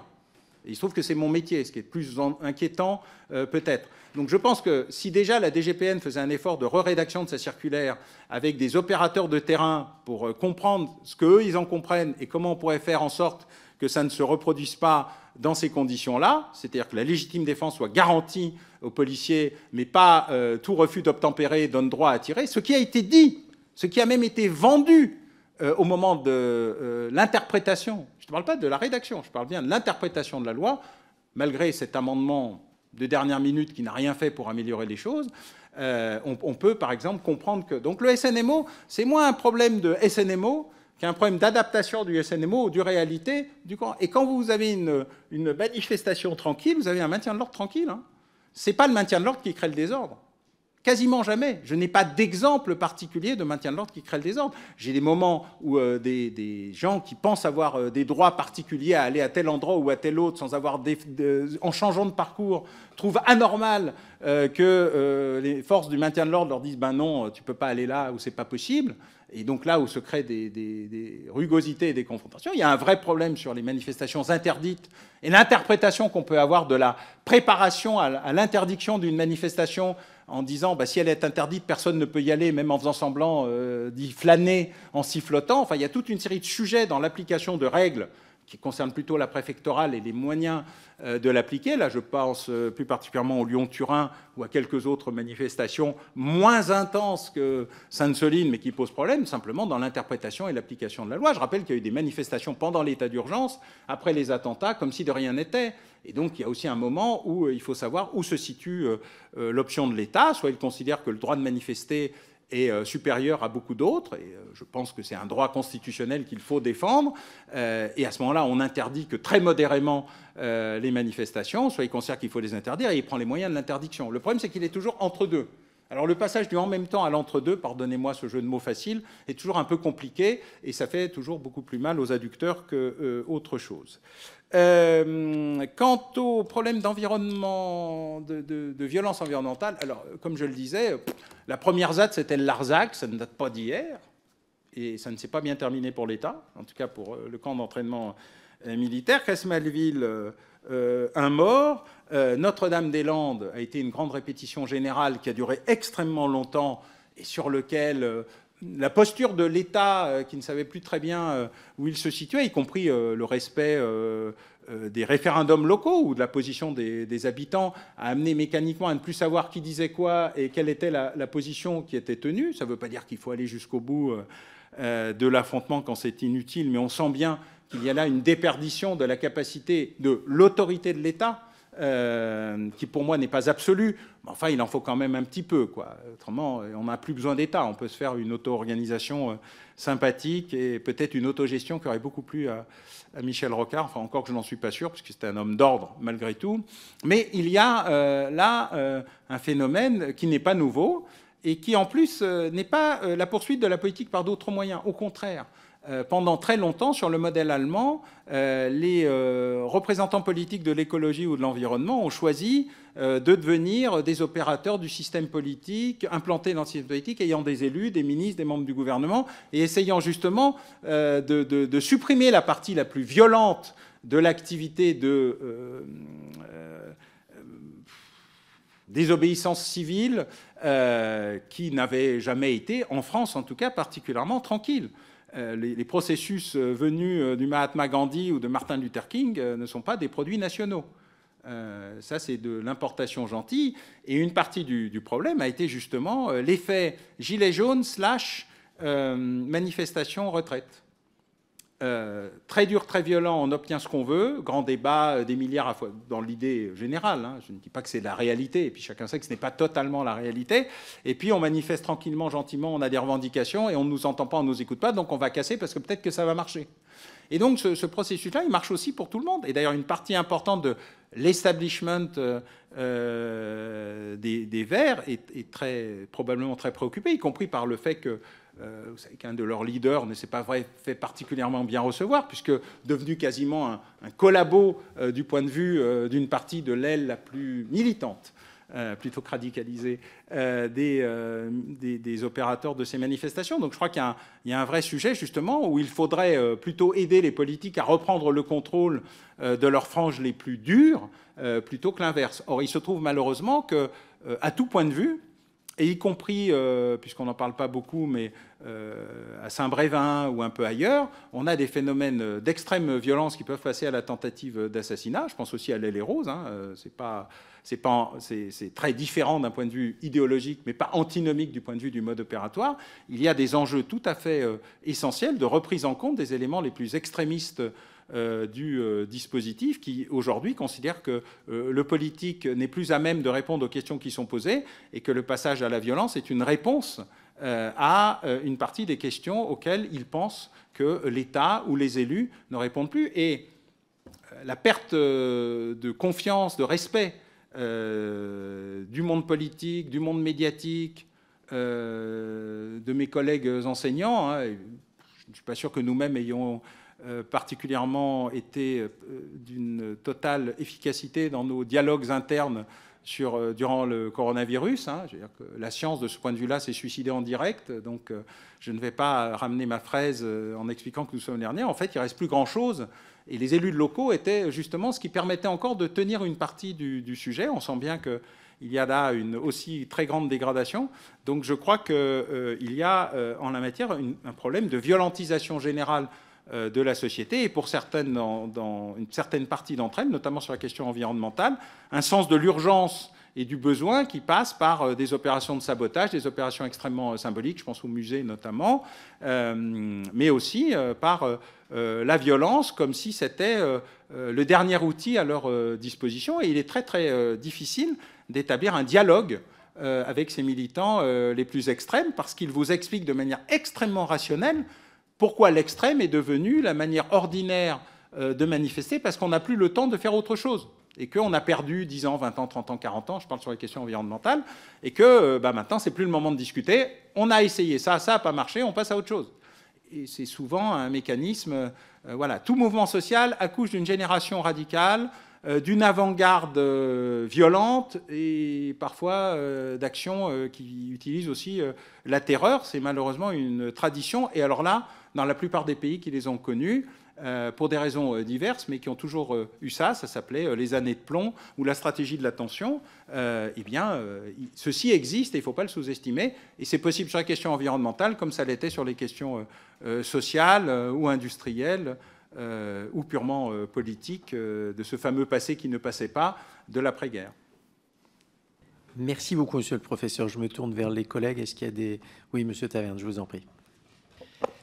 Il se trouve que c'est mon métier, ce qui est plus inquiétant euh, peut-être. Donc je pense que si déjà la DGPN faisait un effort de re-rédaction de sa circulaire avec des opérateurs de terrain pour euh, comprendre ce qu'eux, ils en comprennent et comment on pourrait faire en sorte que ça ne se reproduise pas dans ces conditions-là, c'est-à-dire que la légitime défense soit garantie aux policiers, mais pas euh, tout refus d'obtempérer donne droit à tirer, ce qui a été dit, ce qui a même été vendu euh, au moment de euh, l'interprétation, je ne parle pas de la rédaction, je parle bien de l'interprétation de la loi, malgré cet amendement de dernière minute qui n'a rien fait pour améliorer les choses, euh, on, peut par exemple comprendre que... Donc le SNMO, c'est moins un problème de SNMO qu'un problème d'adaptation du SNMO ou du réalité du Et quand vous avez une, une manifestation tranquille, vous avez un maintien de l'ordre tranquille. Hein. Ce n'est pas le maintien de l'ordre qui crée le désordre. Quasiment jamais. Je n'ai pas d'exemple particulier de maintien de l'ordre qui crée le désordre. J'ai des moments où euh, des, gens qui pensent avoir euh, des droits particuliers à aller à tel endroit ou à tel autre sans avoir des, en changeant de parcours trouvent anormal euh, que les forces du maintien de l'ordre leur disent ben non, tu peux pas aller là où c'est pas possible. Et donc là où se créent des, rugosités et des confrontations, il y a un vrai problème sur les manifestations interdites et l'interprétation qu'on peut avoir de la préparation à l'interdiction d'une manifestation en disant bah, si elle est interdite, personne ne peut y aller, même en faisant semblant euh, d'y flâner en sifflotant. Enfin, il y a toute une série de sujets dans l'application de règles qui concerne plutôt la préfectorale et les moyens euh, de l'appliquer. Là, je pense euh, plus particulièrement au Lyon-Turin ou à quelques autres manifestations moins intenses que Sainte-Soline, mais qui posent problème simplement dans l'interprétation et l'application de la loi. Je rappelle qu'il y a eu des manifestations pendant l'état d'urgence, après les attentats, comme si de rien n'était. Et donc, il y a aussi un moment où euh, il faut savoir où se situe l'option de l'État. Soit il considère que le droit de manifester est euh, supérieur à beaucoup d'autres, et euh, je pense que c'est un droit constitutionnel qu'il faut défendre, euh, et à ce moment-là, on interdit que très modérément les manifestations, soit il considère qu'il faut les interdire, et il prend les moyens de l'interdiction. Le problème, c'est qu'il est toujours entre deux. Alors le passage du en même temps à l'entre-deux, pardonnez-moi ce jeu de mots facile, est toujours un peu compliqué, et ça fait toujours beaucoup plus mal aux adducteurs qu'autre chose. Euh, quant au problème d'environnement, de, violence environnementale, alors, euh, comme je le disais, la première ZAD, c'était l'Arzac, ça ne date pas d'hier, et ça ne s'est pas bien terminé pour l'État, en tout cas pour euh, le camp d'entraînement militaire. Casmalville, un mort. Notre-Dame-des-Landes a été une grande répétition générale qui a duré extrêmement longtemps et sur lequel la posture de l'État euh, qui ne savait plus très bien euh, où il se situait, y compris euh, le respect des référendums locaux ou de la position des, habitants, a amené mécaniquement à ne plus savoir qui disait quoi et quelle était la, la position qui était tenue. Ça ne veut pas dire qu'il faut aller jusqu'au bout de l'affrontement quand c'est inutile, mais on sent bien qu'il y a là une déperdition de la capacité de l'autorité de l'État euh, qui pour moi n'est pas absolu, mais enfin il en faut quand même un petit peu. Quoi. Autrement, on n'a plus besoin d'État, on peut se faire une auto-organisation euh, sympathique et peut-être une autogestion qui aurait beaucoup plu à, Michel Rocard, enfin encore que je n'en suis pas sûr, puisque que c'était un homme d'ordre malgré tout. Mais il y a euh, là un phénomène qui n'est pas nouveau et qui en plus n'est pas la poursuite de la politique par d'autres moyens, au contraire. Euh, pendant très longtemps, sur le modèle allemand, euh, les euh, représentants politiques de l'écologie ou de l'environnement ont choisi de devenir des opérateurs du système politique, implantés dans le système politique, ayant des élus, des ministres, des membres du gouvernement, et essayant justement de, supprimer la partie la plus violente de l'activité de désobéissance civile qui n'avait jamais été, en France en tout cas, particulièrement tranquille. Euh, les, processus euh, venus euh, du Mahatma Gandhi ou de Martin Luther King ne sont pas des produits nationaux. ça, c'est de l'importation gentille. Et une partie du, problème a été justement l'effet gilet jaune slash manifestation retraite. Euh, très dur, très violent, on obtient ce qu'on veut, grand débat, euh, des milliards à fois, dans l'idée générale, hein. je ne dis pas que c'est la réalité, et puis chacun sait que ce n'est pas totalement la réalité, et puis on manifeste tranquillement, gentiment, on a des revendications, et on ne nous entend pas, on ne nous écoute pas, donc on va casser parce que peut-être que ça va marcher. Et donc ce, processus-là, il marche aussi pour tout le monde, et d'ailleurs une partie importante de l'establishment euh, des, Verts est, est, très, probablement très préoccupée, y compris par le fait que euh, vous savez qu'un de leurs leaders ne s'est pas fait particulièrement bien recevoir, puisque devenu quasiment un, collabo euh, du point de vue euh, d'une partie de l'aile la plus militante, plutôt que radicalisée, des, des, opérateurs de ces manifestations. Donc je crois qu'il y, a un vrai sujet, justement, où il faudrait plutôt aider les politiques à reprendre le contrôle de leurs franges les plus dures, plutôt que l'inverse. Or, il se trouve malheureusement que, à tout point de vue, et y compris, euh, puisqu'on n'en parle pas beaucoup, mais euh, à Saint-Brévin ou un peu ailleurs, on a des phénomènes d'extrême violence qui peuvent passer à la tentative d'assassinat. Je pense aussi à l'aile et rose. Hein. Euh, c'est pas, c'est pas, c'est très différent d'un point de vue idéologique, mais pas antinomique du point de vue du mode opératoire. Il y a des enjeux tout à fait essentiels de reprise en compte des éléments les plus extrémistes euh, du euh, dispositif qui aujourd'hui considère que euh, le politique n'est plus à même de répondre aux questions qui sont posées et que le passage à la violence est une réponse à une partie des questions auxquelles il pense que l'État ou les élus ne répondent plus. Et la perte de confiance, de respect du monde politique, du monde médiatique, de mes collègues enseignants. Hein, je ne suis pas sûr que nous-mêmes ayons euh, particulièrement été euh, d'une totale efficacité dans nos dialogues internes sur, euh, durant le coronavirus. Hein. la science, de ce point de vue-là, s'est suicidée en direct. Donc, je ne vais pas ramener ma fraise en expliquant que nous sommes derniers. En fait, il reste plus grand-chose. Et les élus locaux étaient justement ce qui permettait encore de tenir une partie du, sujet. On sent bien qu'il y a là une aussi très grande dégradation. Donc je crois qu'il y a en la matière un problème de violentisation générale euh, de la société et pour certaines, dans, une certaine partie d'entre elles, notamment sur la question environnementale, un sens de l'urgence et du besoin qui passe par euh, des opérations de sabotage, des opérations extrêmement euh, symboliques, je pense au musée notamment, mais aussi par la violence, comme si c'était le dernier outil à leur disposition. Et il est très très difficile d'établir un dialogue avec ces militants les plus extrêmes, parce qu'ils vous expliquent de manière extrêmement rationnelle pourquoi l'extrême est devenu la manière ordinaire euh, de manifester Parce qu'on n'a plus le temps de faire autre chose et qu'on a perdu 10 ans, 20 ans, 30 ans, 40 ans, je parle sur les questions environnementales, et que euh, bah, maintenant, c'est plus le moment de discuter, on a essayé ça, ça n'a pas marché, on passe à autre chose. Et c'est souvent un mécanisme, euh, voilà, tout mouvement social accouche d'une génération radicale, d'une avant-garde violente, et parfois d'actions qui utilisent aussi la terreur, c'est malheureusement une tradition, et alors là, dans la plupart des pays qui les ont connus, euh, pour des raisons euh, diverses, mais qui ont toujours euh, eu ça, ça s'appelait les années de plomb ou la stratégie de l'attention, eh bien, ceci existe et il ne faut pas le sous-estimer. Et c'est possible sur la question environnementale, comme ça l'était sur les questions sociales ou industrielles. ou purement politiques, de ce fameux passé qui ne passait pas de l'après-guerre.
Merci beaucoup, monsieur le professeur. Je me tourne vers les collègues.
Est-ce qu'il y a des... Oui, monsieur Taverne, je vous en prie.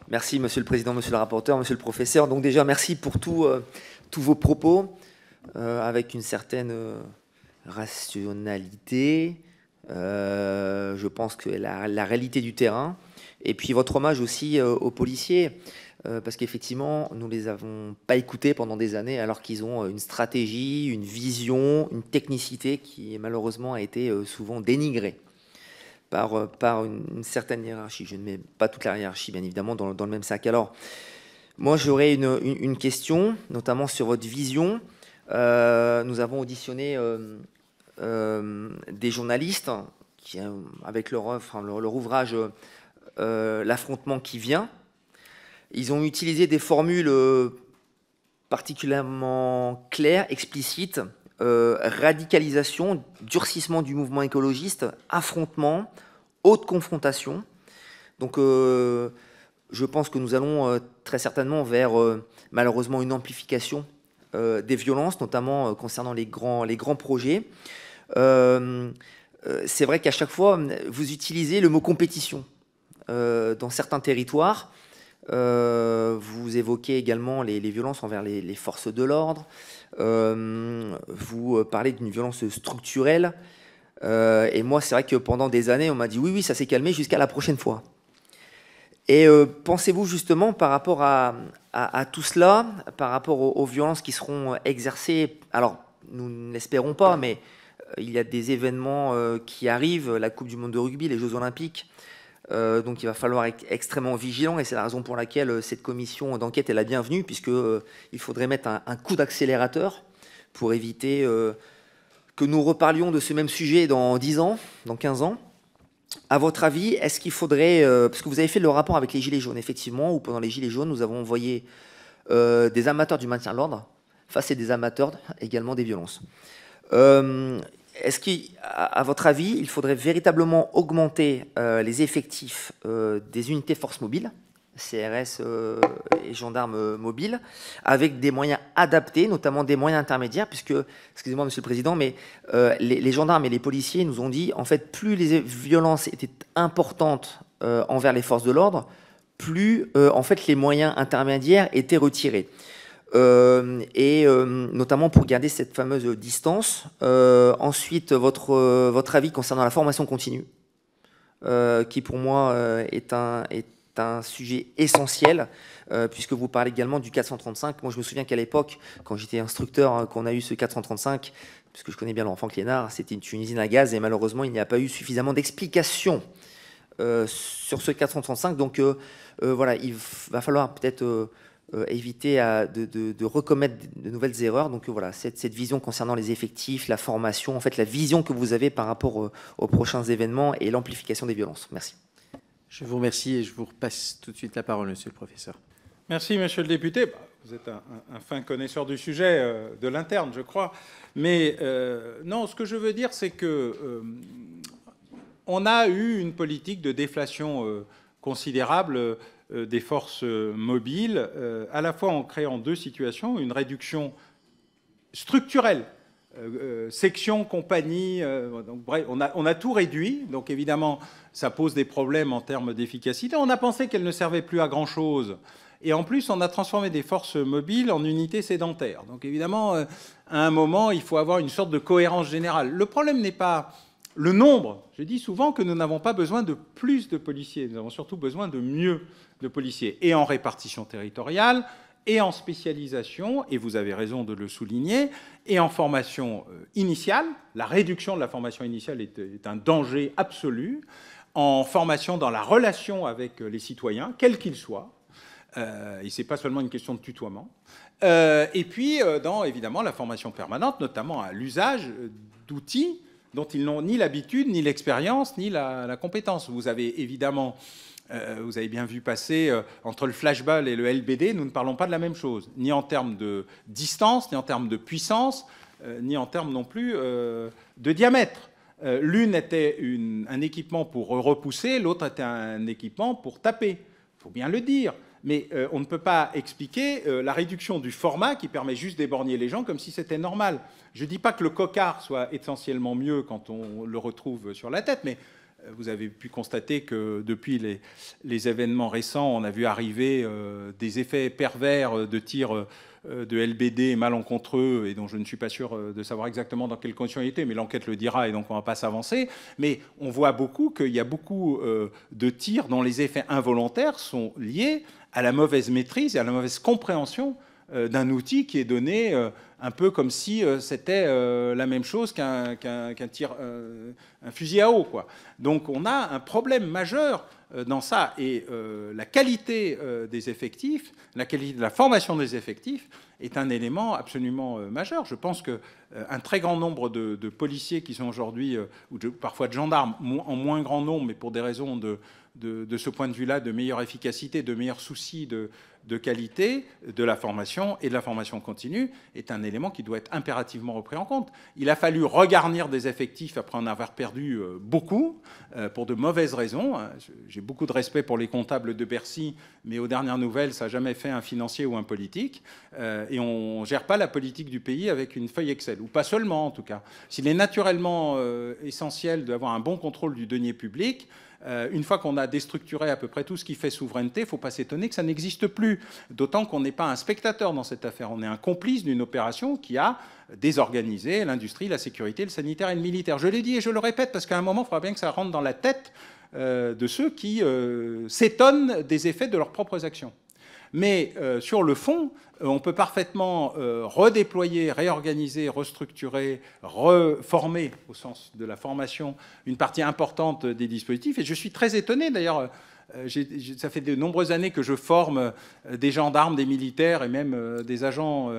Merci, Monsieur le Président, Monsieur le rapporteur, Monsieur le professeur. Donc déjà, merci pour euh, tous vos propos, euh, avec une certaine euh, rationalité. je pense que la, réalité du terrain, et puis votre hommage aussi aux policiers, parce qu'effectivement, nous ne les avons pas écoutés pendant des années, alors qu'ils ont une stratégie, une vision, une technicité qui malheureusement a été souvent dénigrée par, euh, une, certaine hiérarchie. Je ne mets pas toute la hiérarchie, bien évidemment, dans, le même sac. Alors, moi, j'aurais une, question, notamment sur votre vision. Euh, nous avons auditionné euh, des journalistes avec leur ouvrage L'affrontement qui vient, ils ont utilisé des formules particulièrement claires, explicites, euh, radicalisation, durcissement du mouvement écologiste, affrontement, haute confrontation. Donc euh, je pense que nous allons euh, très certainement vers malheureusement une amplification des violences, notamment concernant les grands, les grands projets. C'est vrai qu'à chaque fois, vous utilisez le mot compétition dans certains territoires. vous évoquez également les, violences envers les, les forces de l'ordre. Euh, vous euh, parlez d'une violence structurelle. Euh, et moi, c'est vrai que pendant des années, on m'a dit oui, oui, ça s'est calmé jusqu'à la prochaine fois. Et pensez-vous justement par rapport à, tout cela, par rapport aux, violences qui seront exercées Alors, nous n'espérons pas, mais il y a des événements qui arrivent, la Coupe du Monde de rugby, les Jeux Olympiques. Euh, donc il va falloir être extrêmement vigilant et c'est la raison pour laquelle euh, cette commission d'enquête est la bienvenue puisque euh, il faudrait mettre un, coup d'accélérateur pour éviter que nous reparlions de ce même sujet dans 10 ans, dans 15 ans. À votre avis, est-ce qu'il faudrait, parce que vous avez fait le rapport avec les Gilets jaunes, effectivement, où pendant les Gilets jaunes, nous avons envoyé des amateurs du maintien de l'ordre face à des amateurs également des violences. Est-ce qu'à votre avis, il faudrait véritablement augmenter euh, les effectifs euh, des unités forces mobiles, CRS euh, et gendarmes mobiles, avec des moyens adaptés, notamment des moyens intermédiaires, puisque, excusez-moi Monsieur le Président, mais les, les, gendarmes et les policiers nous ont dit, en fait, plus les violences étaient importantes envers les forces de l'ordre, plus en fait les moyens intermédiaires étaient retirés. Euh, et euh, notamment pour garder cette fameuse distance. Euh, ensuite, votre, votre avis concernant la formation continue, qui pour moi est un, est un sujet essentiel, puisque vous parlez également du 435. Moi, je me souviens qu'à l'époque, quand j'étais instructeur, qu'on a eu ce 435, puisque je connais bien l'enfant Clénard, c'était une usine à gaz, et malheureusement, il n'y a pas eu suffisamment d'explications sur ce 435. Donc, voilà, il va falloir peut-être euh, éviter à, de, de, de, recommettre de nouvelles erreurs. Donc euh, voilà, cette, vision concernant les effectifs, la formation, en fait la vision que vous avez par rapport euh, aux, prochains événements et l'amplification des violences. Merci.
Je vous remercie et je vous repasse tout de suite la parole, monsieur le professeur.
Merci, monsieur le député. Bah, vous êtes un, fin connaisseur du sujet, de l'interne, je crois. Mais non, ce que je veux dire, c'est que on a eu une politique de déflation considérable euh, des forces euh, mobiles, euh, à la fois en créant deux situations, une réduction structurelle section, compagnie, donc, on a, tout réduit. Donc évidemment, ça pose des problèmes en termes d'efficacité. On a pensé qu'elle ne servait plus à grand-chose. Et en plus, on a transformé des forces mobiles en unités sédentaires. Donc évidemment, à un moment, il faut avoir une sorte de cohérence générale. Le problème n'est pas le nombre. Je dis souvent que nous n'avons pas besoin de plus de policiers, nous avons surtout besoin de mieux de policiers, et en répartition territoriale, et en spécialisation, et vous avez raison de le souligner, et en formation euh, initiale. La réduction de la formation initiale est, un danger absolu. En formation dans la relation avec euh, les citoyens, quels qu'ils soient, euh, et ce n'est pas seulement une question de tutoiement. et puis, dans évidemment la formation permanente, notamment à l'usage d'outils dont ils n'ont ni l'habitude, ni l'expérience, ni la, compétence. Vous avez évidemment, euh, vous avez bien vu passer, euh, entre le flashball et le LBD, nous ne parlons pas de la même chose, ni en termes de distance, ni en termes de puissance, euh, ni en termes non plus de diamètre. L'une était un équipement pour repousser, l'autre était un équipement pour taper. Il faut bien le dire mais euh, on ne peut pas expliquer euh, la réduction du format qui permet juste d'éborgner les gens comme si c'était normal. Je ne dis pas que le cocard soit essentiellement mieux quand on le retrouve sur la tête, mais euh, vous avez pu constater que depuis les, événements récents, on a vu arriver des effets pervers de tirs de LBD malencontreux et dont je ne suis pas sûr de savoir exactement dans quelles conditions il était, mais l'enquête le dira et donc on ne va pas s'avancer. Mais on voit beaucoup qu'il y a beaucoup de tirs dont les effets involontaires sont liés à la mauvaise maîtrise et à la mauvaise compréhension euh, d'un outil qui est donné euh, un peu comme si euh, c'était la même chose qu'un tir, un fusil à eau. Quoi. Donc on a un problème majeur dans ça et la qualité des effectifs, la qualité de la formation des effectifs est un élément absolument majeur. Je pense que un très grand nombre de, de policiers qui sont aujourd'hui ou parfois de gendarmes en moins grand nombre, mais pour des raisons de de, ce point de vue-là de meilleure efficacité, de meilleurs soucis de, de qualité de la formation et de la formation continue est un élément qui doit être impérativement repris en compte. Il a fallu regarnir des effectifs après en avoir perdu euh, beaucoup euh, pour de mauvaises raisons. Hein. J'ai beaucoup de respect pour les comptables de Bercy, mais aux dernières nouvelles, ça n'a jamais fait un financier ou un politique. Euh, et on ne gère pas la politique du pays avec une feuille Excel, ou pas seulement en tout cas. S'il est naturellement essentiel d'avoir un bon contrôle du denier public, euh, une fois qu'on a déstructuré à peu près tout ce qui fait souveraineté, il ne faut pas s'étonner que ça n'existe plus. D'autant qu'on n'est pas un spectateur dans cette affaire, on est un complice d'une opération qui a désorganisé l'industrie, la sécurité, le sanitaire et le militaire. Je l'ai dit et je le répète parce qu'à un moment, il faudra bien que ça rentre dans la tête euh, de ceux qui euh, s'étonnent des effets de leurs propres actions. Mais euh, sur le fond, euh, on peut parfaitement euh, redéployer, réorganiser, restructurer, reformer, au sens de la formation, une partie importante des dispositifs. Et je suis très étonné d'ailleurs euh, ça fait de nombreuses années que je forme euh, des gendarmes, des militaires et même euh, des agents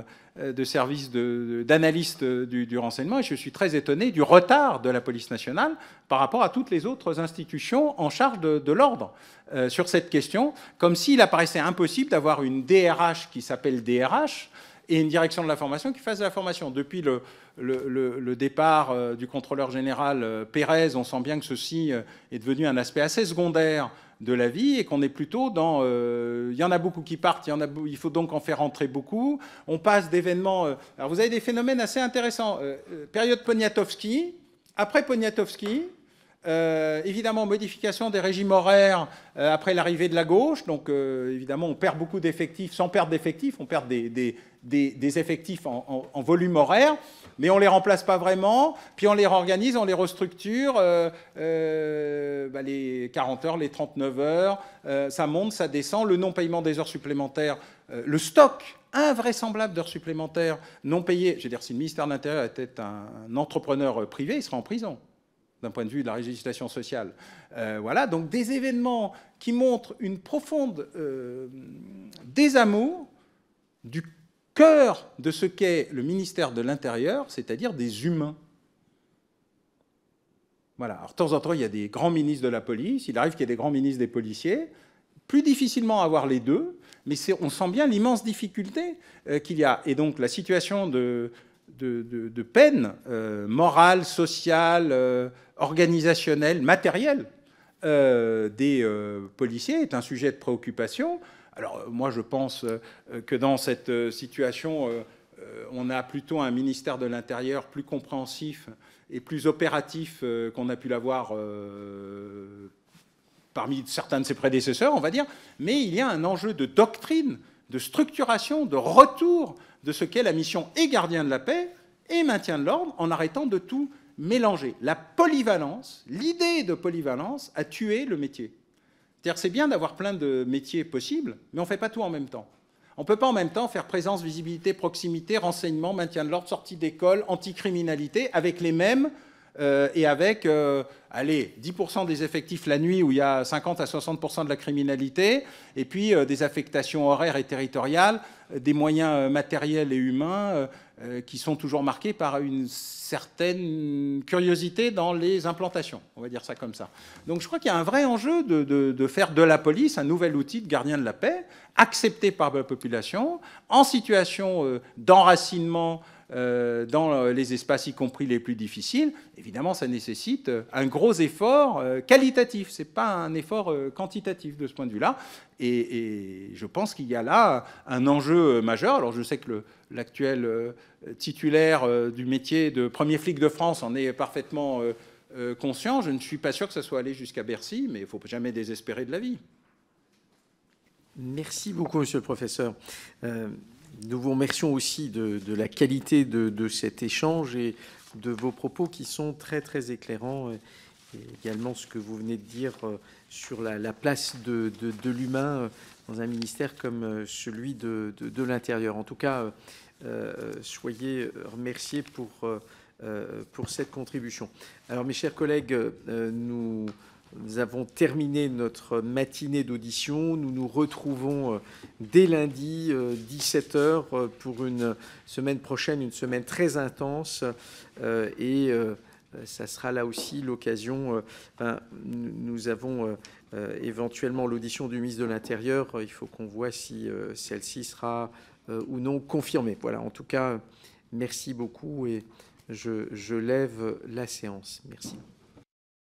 de service d'analystes du, renseignement. Et je suis très étonné du retard de la police nationale par rapport à toutes les autres institutions en charge de, l'ordre sur cette question, comme s'il apparaissait impossible d'avoir une DRH qui s'appelle DRH et une direction de la formation qui fasse de la formation. Depuis le, le, départ euh, du contrôleur général euh, Pérez, on sent bien que ceci euh, est devenu un aspect assez secondaire de la vie et qu'on est plutôt dans il y en a beaucoup qui partent, il, y en a, il faut donc en faire entrer beaucoup. On passe d'événements. alors vous avez des phénomènes assez intéressants. période Poniatowski, après Poniatowski, euh, évidemment, modification des régimes horaires euh, après l'arrivée de la gauche. Donc, euh, évidemment, on perd beaucoup d'effectifs. Sans perdre d'effectifs, on perd des, effectifs en, volume horaire, mais on ne les remplace pas vraiment. Puis on les réorganise, on les restructure. Bah, les 40 heures, les 39 heures, ça monte, ça descend. Le non-paiement des heures supplémentaires, le stock invraisemblable d'heures supplémentaires non payées. Je veux dire, si le ministère de l'Intérieur était un entrepreneur privé, il serait en prison d'un point de vue de la législation sociale. Euh, voilà, donc des événements qui montrent une profonde euh, désamour du cœur de ce qu'est le ministère de l'Intérieur, c'est-à-dire des humains. Voilà. Alors, de temps en temps, il y a des grands ministres de la police, il arrive qu'il y ait des grands ministres des policiers. Plus difficilement avoir les deux, mais on sent bien l'immense difficulté euh, qu'il y a. Et donc, la situation de de, peine euh, morale, sociale, euh, organisationnelle, matérielle euh, des policiers est un sujet de préoccupation. Alors moi je pense que dans cette situation, on a plutôt un ministère de l'Intérieur plus compréhensif et plus opératif qu'on a pu l'avoir parmi certains de ses prédécesseurs, on va dire, mais il y a un enjeu de doctrine, de structuration, de retour de ce qu'est la mission et gardien de la paix et maintien de l'ordre en arrêtant de tout mélanger. La polyvalence, l'idée de polyvalence a tué le métier. cest bien d'avoir plein de métiers possibles, mais on ne fait pas tout en même temps. On ne peut pas en même temps faire présence, visibilité, proximité, renseignement, maintien de l'ordre, sortie d'école, anticriminalité avec les mêmes euh, et avec, euh, allez, 10% des effectifs la nuit où il y a 50 à 60% de la criminalité, et puis euh, des affectations horaires et territoriales des moyens euh, matériels et humains euh, euh, qui sont toujours marqués par une certaine curiosité dans les implantations, on va dire ça comme ça. Donc je crois qu'il y a un vrai enjeu de, faire de la police un nouvel outil de gardien de la paix, accepté par la population, en situation d'enracinement euh, dans euh, les espaces, y compris les plus difficiles, évidemment, ça nécessite euh, un gros effort qualitatif. Ce n'est pas un effort quantitatif de ce point de vue-là. Et, je pense qu'il y a là un enjeu majeur. Alors je sais que l'actuel titulaire du métier de premier flic de France en est parfaitement conscient. Je ne suis pas sûr que ça soit allé jusqu'à Bercy, mais il ne faut jamais désespérer de la vie.
Merci beaucoup, monsieur le professeur nous vous remercions aussi de, la qualité de, cet échange et de vos propos qui sont très très éclairants. Euh, et également ce que vous venez de dire euh, sur la, place de, l'humain euh, dans un ministère comme celui de, l'Intérieur. En tout cas, soyez remerciés pour, pour cette contribution. Alors mes chers collègues, nous... Nous avons terminé notre matinée d'audition. Nous nous retrouvons euh, dès lundi, 17h, euh, euh, pour une semaine prochaine, une semaine très intense. Et ça sera là aussi l'occasion. Ben, nous avons éventuellement l'audition du ministre de l'Intérieur. Il faut qu'on voit si celle-ci sera ou non confirmée. Voilà, en tout cas, merci beaucoup et je lève la séance. Merci.